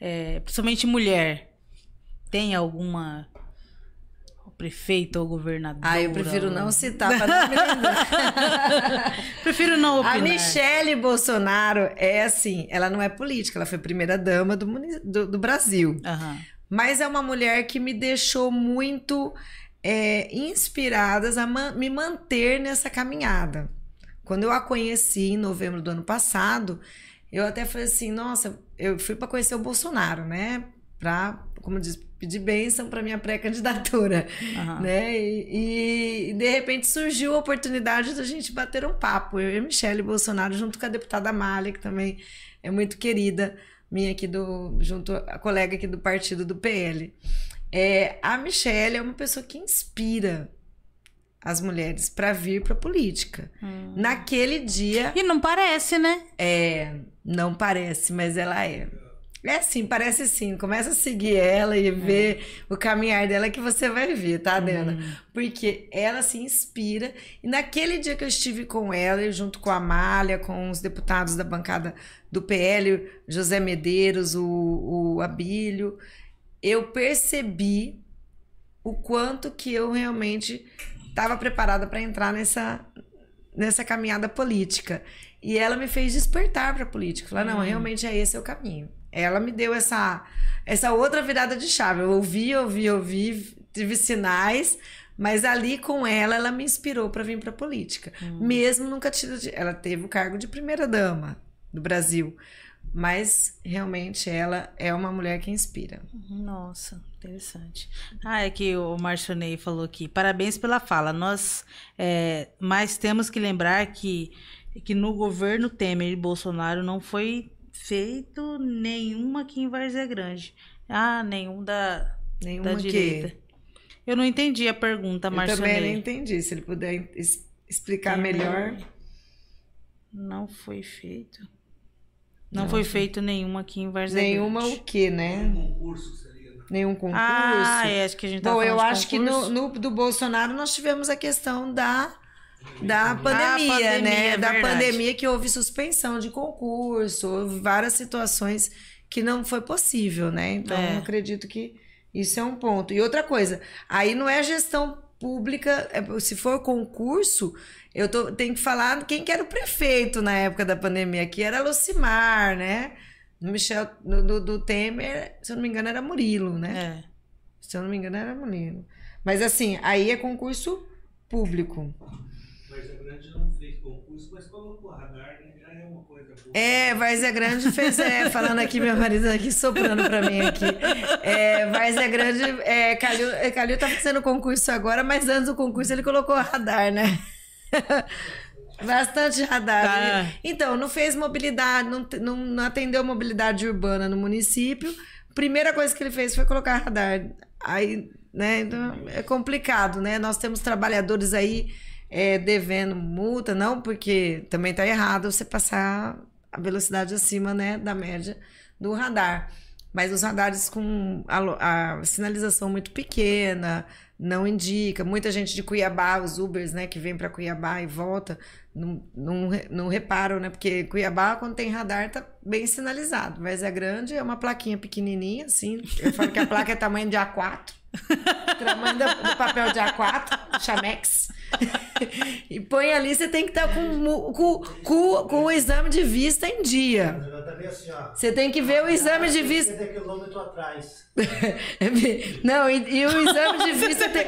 é, principalmente mulher, tem alguma prefeito ou governador. Ah, eu prefiro não citar para não me lembrar. <laughs> prefiro não opinar. A Michelle Bolsonaro é assim, ela não é política, ela foi primeira-dama do, do, do, Brasil. Uhum. Mas é uma mulher que me deixou muito é, inspiradas a man me manter nessa caminhada. Quando eu a conheci em novembro do ano passado, eu até falei assim, nossa, eu fui para conhecer o Bolsonaro, né? Para, como diz, pedir bênção para minha pré-candidatura, uhum. né? E, e, de repente surgiu a oportunidade da gente bater um papo, eu e a Michelle Bolsonaro junto com a deputada Malha, que também é muito querida, minha aqui do junto a colega aqui do partido do PL. É, a Michelle é uma pessoa que inspira, as mulheres para vir para política. Hum. Naquele dia. E não parece, né? É, não parece, mas ela é. É sim, parece sim. Começa a seguir ela e é. ver o caminhar dela que você vai ver, tá, Dana? Uhum. Porque ela se inspira. E naquele dia que eu estive com ela, junto com a Amália, com os deputados da bancada do PL, José Medeiros, o, o Abílio, eu percebi o quanto que eu realmente estava preparada para entrar nessa, nessa caminhada política. E ela me fez despertar para a política. Falar, não, uhum. realmente é esse o caminho. Ela me deu essa, essa outra virada de chave. Eu ouvi, ouvi, ouvi, tive sinais, mas ali com ela, ela me inspirou para vir para política. Uhum. Mesmo nunca tido. De... Ela teve o cargo de primeira-dama do Brasil mas realmente ela é uma mulher que inspira. Nossa, interessante. Ah, é que o Marcionei falou aqui. Parabéns pela fala. Nós é, mas temos que lembrar que, que no governo Temer e Bolsonaro não foi feito nenhuma aqui em Varzé Grande. Ah, nenhum da, nenhuma da direita. Eu não entendi a pergunta, Marcionei. Eu também não entendi. Se ele puder explicar melhor. Não foi feito. Não, foi feito nenhuma aqui em Varzegante. Nenhuma o quê, né? Nenhum concurso seria. Né? Nenhum concurso. Ah, é, acho que a gente tá Bom, eu acho que no, no, do Bolsonaro nós tivemos a questão da da pandemia, pandemia né? É da pandemia que houve suspensão de concurso, houve várias situações que não foi possível, né? Então, é. eu acredito que isso é um ponto. E outra coisa, aí não é gestão pública, é, se for concurso, eu tô, tenho que falar quem que era o prefeito na época da pandemia aqui, era Lucimar, né? No Michel, do, do, do Temer, se eu não me engano, era Murilo, né? É. Se eu não me engano, era Murilo. Mas assim, aí é concurso público. Várzea Grande não fez concurso, mas colocou radar, né? Já é uma coisa É, Várzea Grande fez, é, falando aqui, meu marido tá aqui soprando pra mim aqui. É, Grande, é, Calil, é, Calil tá fazendo concurso agora, mas antes do concurso ele colocou radar, né? <laughs> Bastante radar. Tá. Então, não fez mobilidade, não, não, atendeu mobilidade urbana no município. Primeira coisa que ele fez foi colocar radar. Aí, né, então, é complicado, né? Nós temos trabalhadores aí é, devendo multa, não porque também tá errado você passar a velocidade acima, né, da média do radar. Mas os radares com a, a sinalização muito pequena, não indica. Muita gente de Cuiabá, os Ubers, né, que vem para Cuiabá e volta, não, não, não reparam, né? Porque Cuiabá, quando tem radar, tá bem sinalizado. Mas é grande, é uma plaquinha pequenininha, assim. Eu falo que a placa é tamanho de A4. <laughs> tamanho do, do papel de A4, chamex. <laughs> e põe ali, você tem que estar tá com, com, com, com, o exame de vista em dia. Você tem que ver o exame de vista. 70 quilômetros atrás. <laughs> Não, e, e, o exame de vista. tem...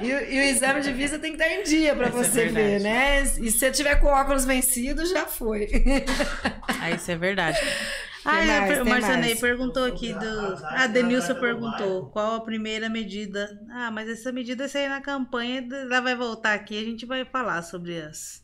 e, e, o exame de vista tem que estar tá em dia para é você é ver, né? E se você tiver com óculos vencido, já foi. ah, isso é verdade. <laughs> Ah, mais, Marcianei perguntou aqui do. Ah, Denilson perguntou qual a primeira medida. Ah, mas essa medida sair na campanha, ela vai voltar aqui, a gente vai falar sobre as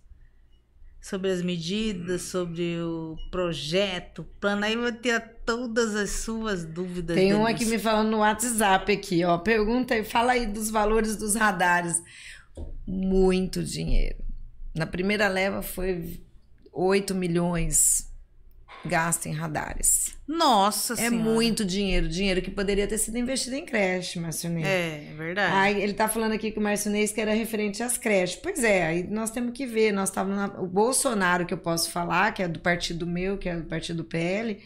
sobre as medidas, sobre o projeto, plano. Aí vou ter todas as suas dúvidas. Tem uma que me falando no WhatsApp aqui, ó. Pergunta e fala aí dos valores dos radares. Muito dinheiro. Na primeira leva foi 8 milhões gasta em radares. Nossa é Senhora. É muito dinheiro, dinheiro que poderia ter sido investido em creche, Marcionês. É, é, verdade. Aí ele tá falando aqui que o Marcionês que era referente às creches. Pois é, aí nós temos que ver, nós estávamos na... o Bolsonaro que eu posso falar, que é do partido meu, que é do partido PL,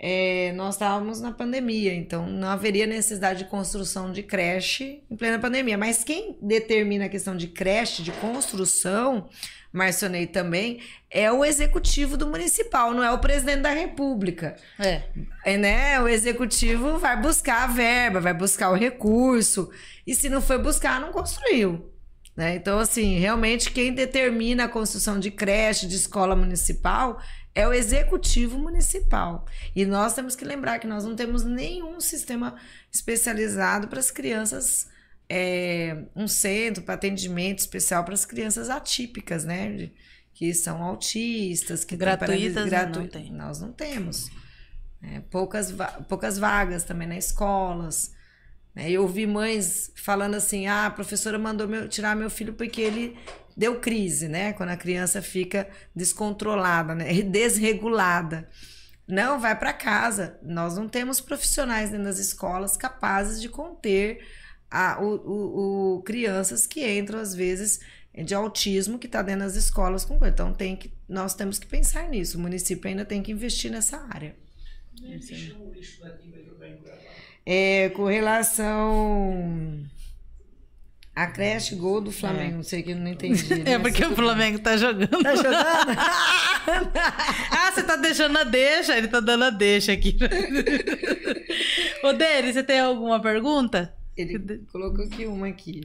é, nós estávamos na pandemia, então não haveria necessidade de construção de creche em plena pandemia. Mas quem determina a questão de creche, de construção, Marcionei também, é o executivo do municipal, não é o presidente da república. É. é né? O executivo vai buscar a verba, vai buscar o recurso, e se não foi buscar, não construiu. Né? Então, assim, realmente quem determina a construção de creche, de escola municipal, é o executivo municipal. E nós temos que lembrar que nós não temos nenhum sistema especializado para as crianças é, um centro para atendimento especial para as crianças atípicas, né? Que são autistas, que gratuitas têm gratu... não tem. nós não temos. É, poucas, poucas vagas também nas escolas. Né? Eu ouvi mães falando assim: ah, a professora mandou meu, tirar meu filho porque ele deu crise, né? Quando a criança fica descontrolada, né? <laughs> desregulada. Não, vai para casa. Nós não temos profissionais dentro das escolas capazes de conter a, o, o, o, crianças que entram, às vezes, de autismo que está dentro das escolas com coisa. Então, tem que, nós temos que pensar nisso. O município ainda tem que investir nessa área. É, com relação à creche gol do Flamengo, é. não sei que eu não entendi. Né? <laughs> É porque o Flamengo tá jogando. Tá jogando? <laughs> ah, você tá deixando a deixa, ele tá dando a deixa aqui. <laughs> Ô, Dere, você tem alguma pergunta? Ele colocou aqui uma aqui.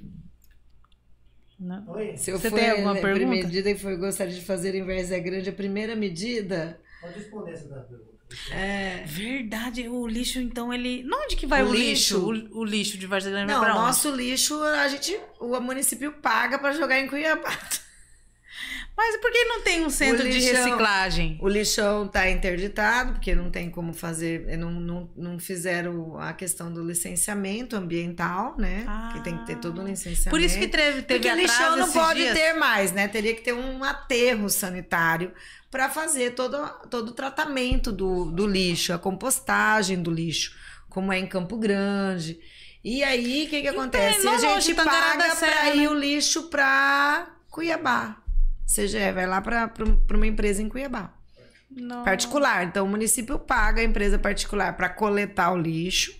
Não. Oi. Se eu Você for, tem alguma pergunta? medida que for gostaria de fazer em Várzea é Grande, a primeira medida. Pode responder essa pergunta. É. Verdade, o lixo, então, ele. Não, onde que vai o, o lixo? lixo? O, o, lixo de Vargas Grande Não, o nosso lixo, a gente. O município paga para jogar em Cuiabá. Mas por que não tem um centro lixão, de reciclagem? O lixão está interditado, porque não tem como fazer, não, não, não fizeram a questão do licenciamento ambiental, né? Ah, que tem que ter todo o ah. licenciamento. Por isso que teve, teve Porque lixão não pode dias. ter mais, né? Teria que ter um aterro sanitário para fazer todo, todo o tratamento do, do lixo, a compostagem do lixo, como é em Campo Grande. E aí, o que, que então, acontece? Então, a gente paga para ir né? o lixo para Cuiabá. CGE é, vai lá para uma empresa em Cuiabá. Particular. Então, o município paga a empresa particular para coletar o lixo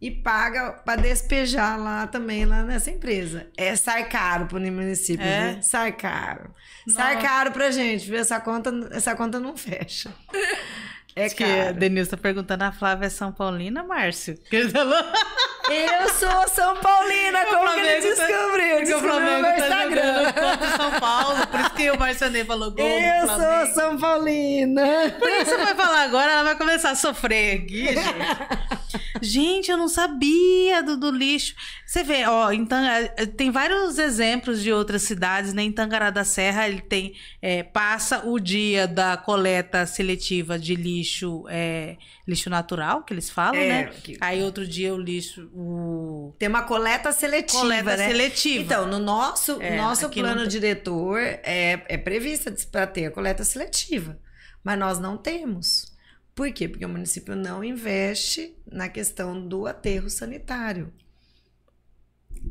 e paga para despejar lá também, lá nessa empresa. É sai caro pro município, é? Viu? Sai caro. Nossa. Sai caro pra gente, viu? Essa conta, essa conta não fecha. <laughs> É caro. Que a Denilson tá perguntando, a Flávia é São Paulina, Márcio? Que ele falou... Eu sou São Paulina, como Flamengo ele descobriu? Tá, descobriu o Flamengo meu tá Instagram. tá São Paulo, por isso que o Marcionei falou gol Eu sou São Paulina. Por isso você vai falar agora, ela vai começar a sofrer aqui, <laughs> gente. gente, eu não sabia do, do lixo. Você vê, ó, então, tem vários exemplos de outras cidades, né? Em Tangará da Serra, ele tem, é, passa o dia da coleta seletiva de lixo, é, lixo natural, que eles falam, é, né? Que... Aí outro dia o lixo o... Tem uma coleta seletiva, coleta né? seletiva. Então, no nosso, é, nosso plano tem... diretor é, é prevista para ter a coleta seletiva, mas nós não temos. Por quê? Porque o município não investe na questão do aterro sanitário.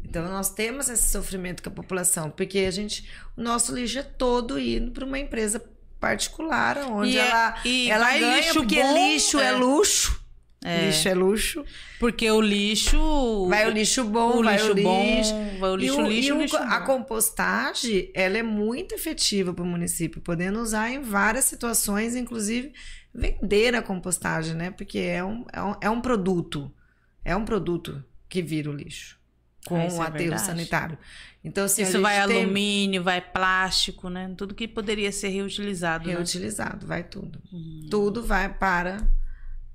Então nós temos esse sofrimento com a população, porque a gente, o nosso lixo é todo indo para uma empresa particular, onde e é- ela, é, e ela ganha, lixo porque bom, é lixo é, é luxo. É. Lixo é luxo. Porque o lixo. Vai o lixo bom, o vai lixo o lixo bom. Vai o lixo, e o, lixo, e o, lixo A bom. compostagem, ela é muito efetiva para o município, podendo usar em várias situações, inclusive vender a compostagem, né? Porque é um, é um, é um produto. É um produto que vira o lixo com ah, o é aterro sanitário. Então, assim, isso vai tem... alumínio, vai plástico, né? Tudo que poderia ser reutilizado. Né? Reutilizado, né? vai tudo. Hum. Tudo vai para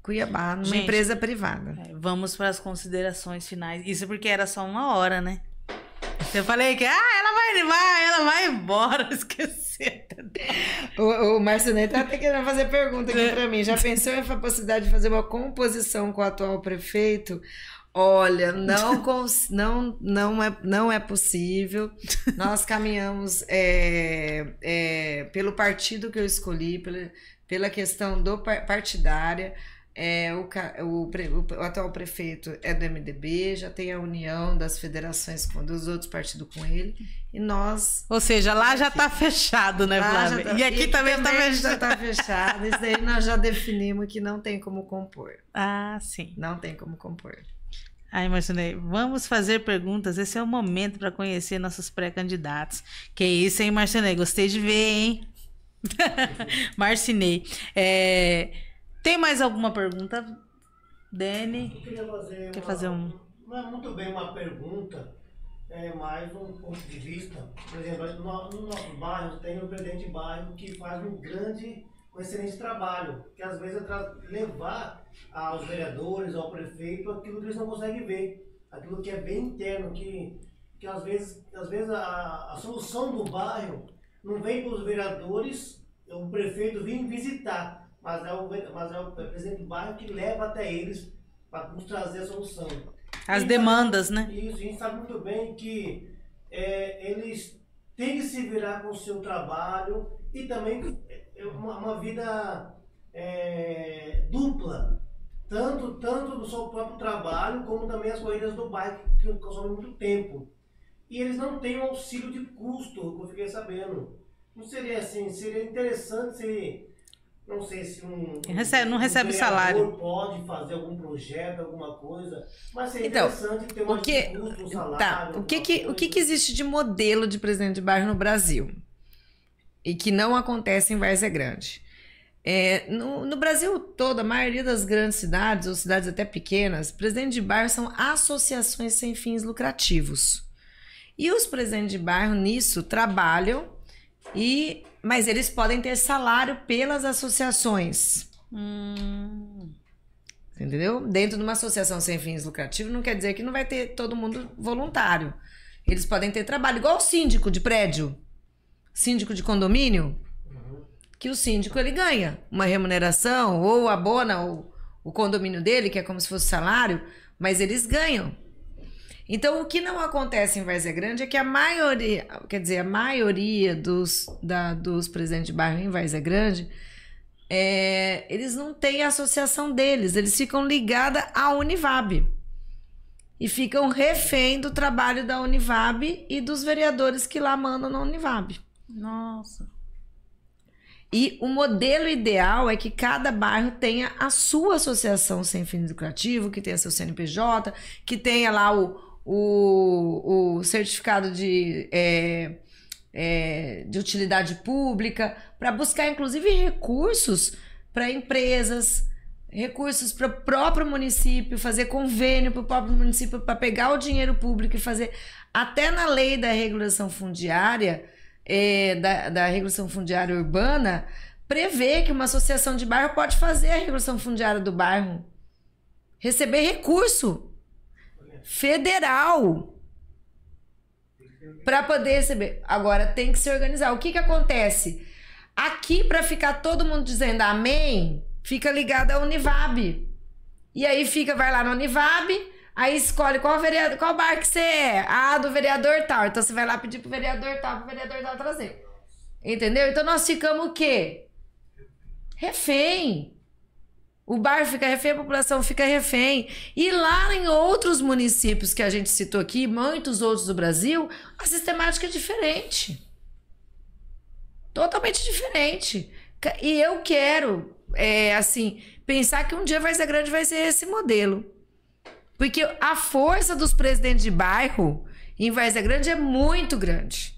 Cuiabá, numa Gente, empresa privada. É, vamos para as considerações finais. Isso porque era só uma hora, né? Eu falei que ah, ela vai levar, ela vai embora, <laughs> esqueci. O, o Marcinei tá até querendo fazer pergunta aqui é. para mim. Já pensou em a de fazer uma composição com o atual prefeito? Olha, não, <laughs> cons... não, não, é, não é possível. Nós caminhamos é, é, pelo partido que eu escolhi, pela, pela questão do partidária. É, o, o, o, atual prefeito é do MDB, já tem a união das federações com, dos outros partidos com ele, e nós. Ou seja, lá já está fechado, né, Flávia? Tá, e aqui e também está fechado. Já está fechado, isso aí nós já definimos que não tem como compor. Ah, sim. Não tem como compor. Aí, ah, Marcinei, vamos fazer perguntas. Esse é o momento para conhecer nossos pré-candidatos. Que isso, hein, Marcinei? Gostei de ver, hein? <laughs> Marcinei. É. Tem mais alguma pergunta, Dani? fazer Quer uma, fazer um. Não é muito bem uma pergunta, é mais um ponto de vista. Por exemplo, no, no nosso bairro tem um presidente de bairro que faz um grande, um excelente trabalho, que às vezes é levar aos vereadores, ao prefeito, aquilo que eles não conseguem ver, aquilo que é bem interno, que, que às vezes, às vezes a, a solução do bairro não vem para os vereadores, é o prefeito vir visitar mas é o, mas é o presidente do bairro que leva até eles para nos trazer a solução. As e demandas, sabe, né? Isso, a gente sabe muito bem que é, eles têm que se virar com o seu trabalho e também é, é uma, uma vida é, dupla, tanto, tanto do seu próprio trabalho como também as corridas do bairro que consomem muito tempo. E eles não têm um auxílio de custo, como eu fiquei sabendo. Não seria assim, seria interessante se não sei se um. Recebe, não recebe um salário. pode fazer algum projeto, alguma coisa. Mas seria então, interessante ter uma o que, discurso, um tá, salário. Tá, o que, que, o que, que existe de modelo de presidente de bairro no Brasil? E que não acontece em Várzea Grande. É, no, no, Brasil todo, a maioria das grandes cidades, ou cidades até pequenas, presidente de bairro são associações sem fins lucrativos. E os presidentes de bairro nisso trabalham e, mas eles podem ter salário pelas associações. Hum. Entendeu? Dentro de uma associação sem fins lucrativos, não quer dizer que não vai ter todo mundo voluntário. Eles podem ter trabalho, igual o síndico de prédio, síndico de condomínio, que o síndico ele ganha uma remuneração ou abona o, o condomínio dele, que é como se fosse salário, mas eles ganham. Então, o que não acontece em Várzea é Grande é que a maioria, quer dizer, a maioria dos, da, dos presidentes de bairro em Várzea é Grande, é, eles não têm a associação deles, eles ficam ligados à Univab. E ficam refém do trabalho da Univab e dos vereadores que lá mandam na Univab. Nossa. E o modelo ideal é que cada bairro tenha a sua associação sem fins lucrativos, que tenha seu CNPJ, que tenha lá o, o, o certificado de, é, é, de utilidade pública, para buscar, inclusive, recursos para empresas, recursos para o próprio município, fazer convênio para o próprio município para pegar o dinheiro público e fazer. Até na lei da regulação fundiária, é, da, da regulação fundiária urbana, prevê que uma associação de bairro pode fazer a regulação fundiária do bairro. Receber recurso federal para poder receber. Agora tem que se organizar. O que que acontece? Aqui para ficar todo mundo dizendo amém, fica ligado a Univab. E aí fica vai lá na Univab, aí escolhe qual vereador, qual bar que você é. Ah, do vereador tal. Então você vai lá pedir pro vereador tal, pro vereador tal trazer. Entendeu? Então nós ficamos o quê? Refém. O bairro fica refém, a população fica refém. E lá em outros municípios que a gente citou aqui, muitos outros do Brasil, a sistemática é diferente. Totalmente diferente. E eu quero, é, assim, pensar que um dia vai ser grande, vai ser esse modelo. Porque a força dos presidentes de bairro em Vaza Grande é muito grande.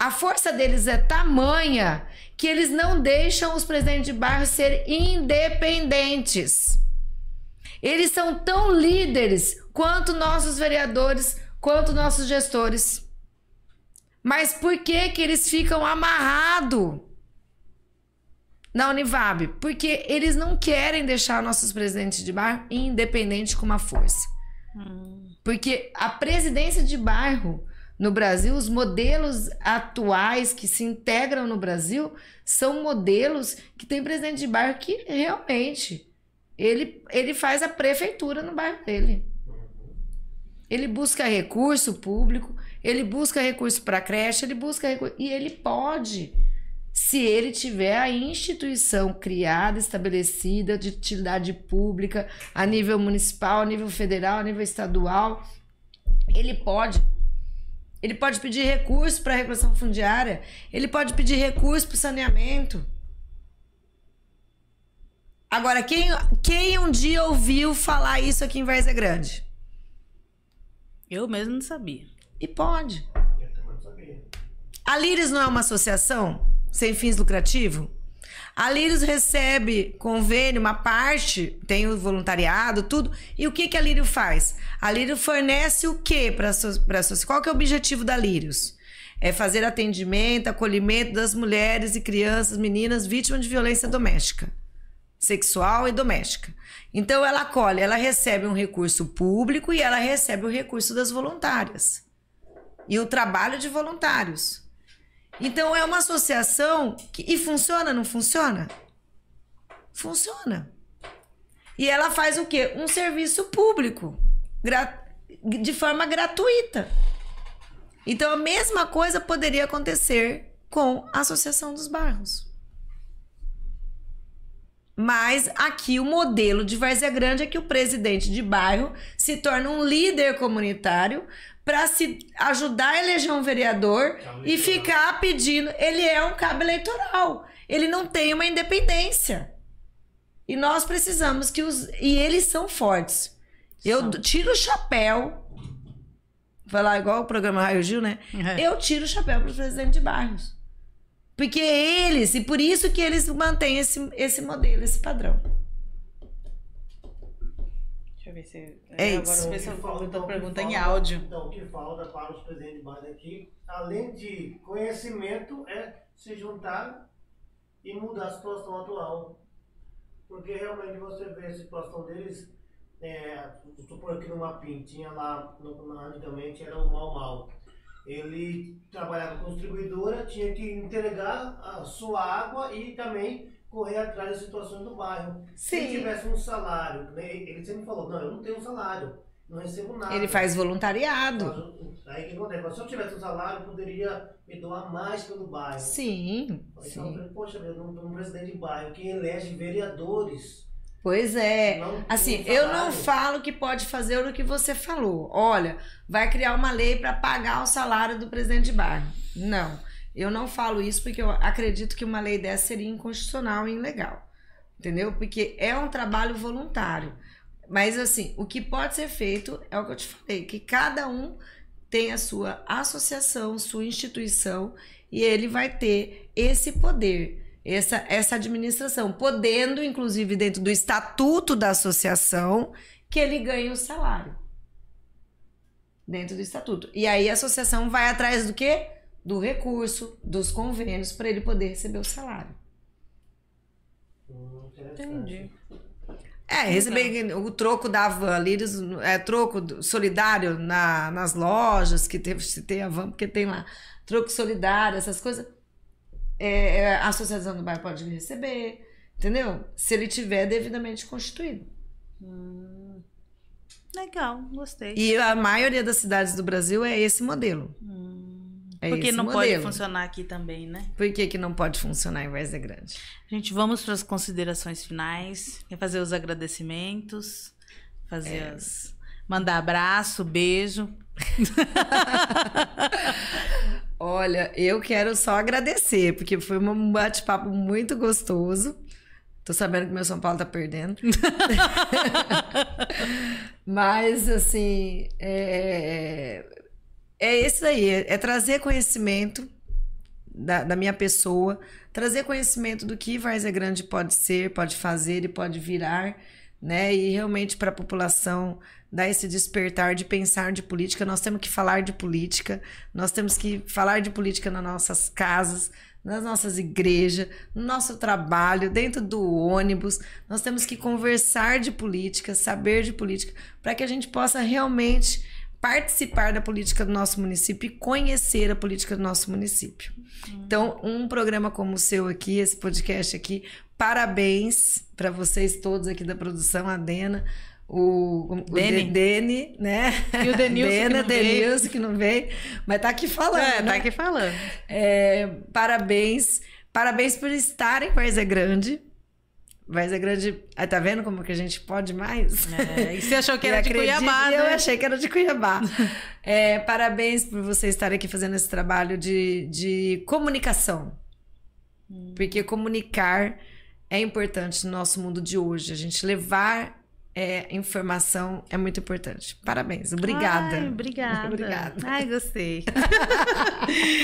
A força deles é tamanha que eles não deixam os presidentes de bairro ser independentes. Eles são tão líderes quanto nossos vereadores, quanto nossos gestores. Mas por que que eles ficam amarrados na Univab? Porque eles não querem deixar nossos presidentes de bairro independentes com uma força. Hum. Porque a presidência de bairro no Brasil, os modelos atuais que se integram no Brasil são modelos que tem presidente de bairro que realmente ele, ele faz a prefeitura no bairro dele. Ele busca recurso público, ele busca recurso para creche, ele busca recurso. E ele pode, se ele tiver a instituição criada, estabelecida, de utilidade pública, a nível municipal, a nível federal, a nível estadual, ele pode ele pode pedir recurso para a regulação fundiária. Ele pode pedir recurso para o saneamento. Agora, quem, quem um dia ouviu falar isso aqui em é Grande? Eu mesmo não sabia. E pode. Eu também não sabia. A Líris não é uma associação sem fins lucrativos? A Lírios recebe convênio, uma parte, tem o voluntariado, tudo. E o que, que a Lírio faz? A Lírio fornece o quê para a Qual que é o objetivo da Lírios? É fazer atendimento, acolhimento das mulheres e crianças, meninas vítimas de violência doméstica, sexual e doméstica. Então ela acolhe, ela recebe um recurso público e ela recebe o recurso das voluntárias. E o trabalho de voluntários. Então é uma associação que, e funciona, não funciona? Funciona. E ela faz o quê? Um serviço público, de forma gratuita. Então a mesma coisa poderia acontecer com a Associação dos Bairros. Mas aqui o modelo de Várzea Grande é que o presidente de bairro se torna um líder comunitário para se ajudar a eleger um vereador tá e ficar pedindo. Ele é um cabo eleitoral. Ele não tem uma independência. E nós precisamos que os. E eles são fortes. Eu tiro o chapéu. vai lá igual o programa Raio Gil, né? É. Eu tiro o chapéu para os presidentes de bairros, Porque eles, e por isso que eles mantêm esse, esse modelo, esse padrão. Deixa eu ver se. É isso. Agora eu vou ver se eu pergunta em áudio. Então, o que falta para os presidentes de base aqui, além de conhecimento, é se juntar e mudar a situação atual. Porque realmente você vê a situação deles, é, supor que no Mapim tinha lá, no, antigamente era o Mal Mal. Ele trabalhava com distribuidora, tinha que entregar a sua água e também correr atrás das situações do bairro. Sim. Se tivesse um salário, né, ele sempre falou, não, eu não tenho um salário, não recebo nada. Ele faz voluntariado. Mas, aí que acontece? Se eu tivesse um salário, eu poderia me doar mais pelo bairro. Sim. Então, sim. Eu falei, poxa, eu não um presidente de bairro que elege vereadores. Pois é. assim, eu não falo que pode fazer o que você falou. Olha, vai criar uma lei para pagar o salário do presidente de bairro. Não. Eu não falo isso porque eu acredito que uma lei dessa seria inconstitucional e ilegal. Entendeu? Porque é um trabalho voluntário. Mas, assim, o que pode ser feito é o que eu te falei, que cada um tem a sua associação, sua instituição, e ele vai ter esse poder, essa, essa administração, podendo, inclusive, dentro do estatuto da associação, que ele ganhe o salário. Dentro do estatuto. E aí a associação vai atrás do quê? do recurso, dos convênios, para ele poder receber o salário. Hum, Entendi. É, receber o troco da van ali, é, troco solidário na, nas lojas, que teve, se tem a van, porque tem lá troco solidário, essas coisas. É, é, a Associação do Bairro pode receber, entendeu? Se ele tiver devidamente constituído. Hum, legal, gostei. E a maioria das cidades do Brasil é esse modelo. Hum. É Porque não modelo. pode funcionar aqui também, né? Por que, que não pode funcionar em de é Grande? Gente, vamos para as considerações finais, fazer os agradecimentos, fazer é. as... mandar abraço, beijo. <laughs> Olha, eu quero só agradecer, porque foi um bate-papo muito gostoso. Tô sabendo que meu São Paulo tá perdendo. <laughs> <laughs> Mas, assim, é, é esse daí, é, é, trazer conhecimento da, da, minha pessoa, trazer conhecimento do que Várzea Grande pode ser, pode fazer e pode virar, né? E realmente para a população dar esse despertar de pensar de política, nós temos que falar de política, nós temos que falar de política nas nossas casas, nas nossas igrejas, no nosso trabalho, dentro do ônibus. Nós temos que conversar de política, saber de política, para que a gente possa realmente participar da política do nosso município e conhecer a política do nosso município. Uhum. Então, um programa como o seu aqui, esse podcast aqui, parabéns para vocês todos aqui da produção, a Dena, o, o Deni. né? E o Denilson, Dena, que, não Denilson veio. que não veio, mas tá aqui falando. É, tá né? tá aqui falando. É, parabéns, parabéns por estarem em é Grande, mas a é grande. Ah, tá vendo como que a gente pode mais? É, e você achou que <laughs> era de acredito, Cuiabá, né? Eu achei que era de Cuiabá. <laughs> é, parabéns por você estar aqui fazendo esse trabalho de, de comunicação. Hum. Porque comunicar é importante no nosso mundo de hoje. A gente levar é, informação é muito importante. Parabéns. Obrigada. Ai, obrigada. <laughs> obrigada. Ai, gostei.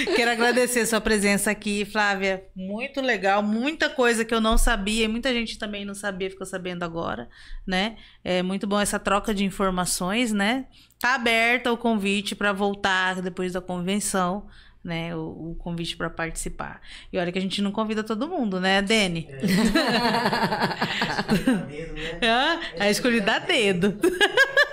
<laughs> Quero agradecer sua presença aqui, Flávia. Muito legal. Muita coisa que eu não sabia e muita gente também não sabia, ficou sabendo agora, né? É muito bom essa troca de informações, né? Tá aberta o convite para voltar depois da convenção né, o, o convite para participar. E olha que a gente não convida todo mundo, né, Dene? É. Né? <laughs> Ah, a escolha dá dedo. <laughs>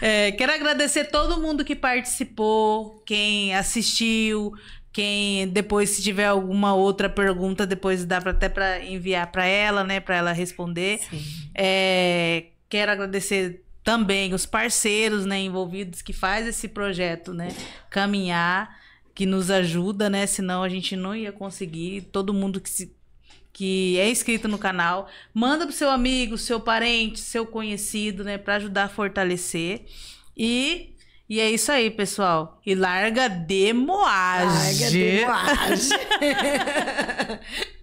É, quero agradecer todo mundo que participou, quem assistiu, quem depois se tiver alguma outra pergunta depois dá pra, até para enviar para ela, né, para ela responder. É, quero agradecer também os parceiros né, envolvidos que faz esse projeto né, caminhar, que nos ajuda, né? Senão a gente não ia conseguir. Todo mundo que se, que é inscrito no canal, manda pro seu amigo, seu parente, seu conhecido, né, para ajudar a fortalecer. E e é isso aí, pessoal. E larga de moagem. Larga de moagem. <laughs>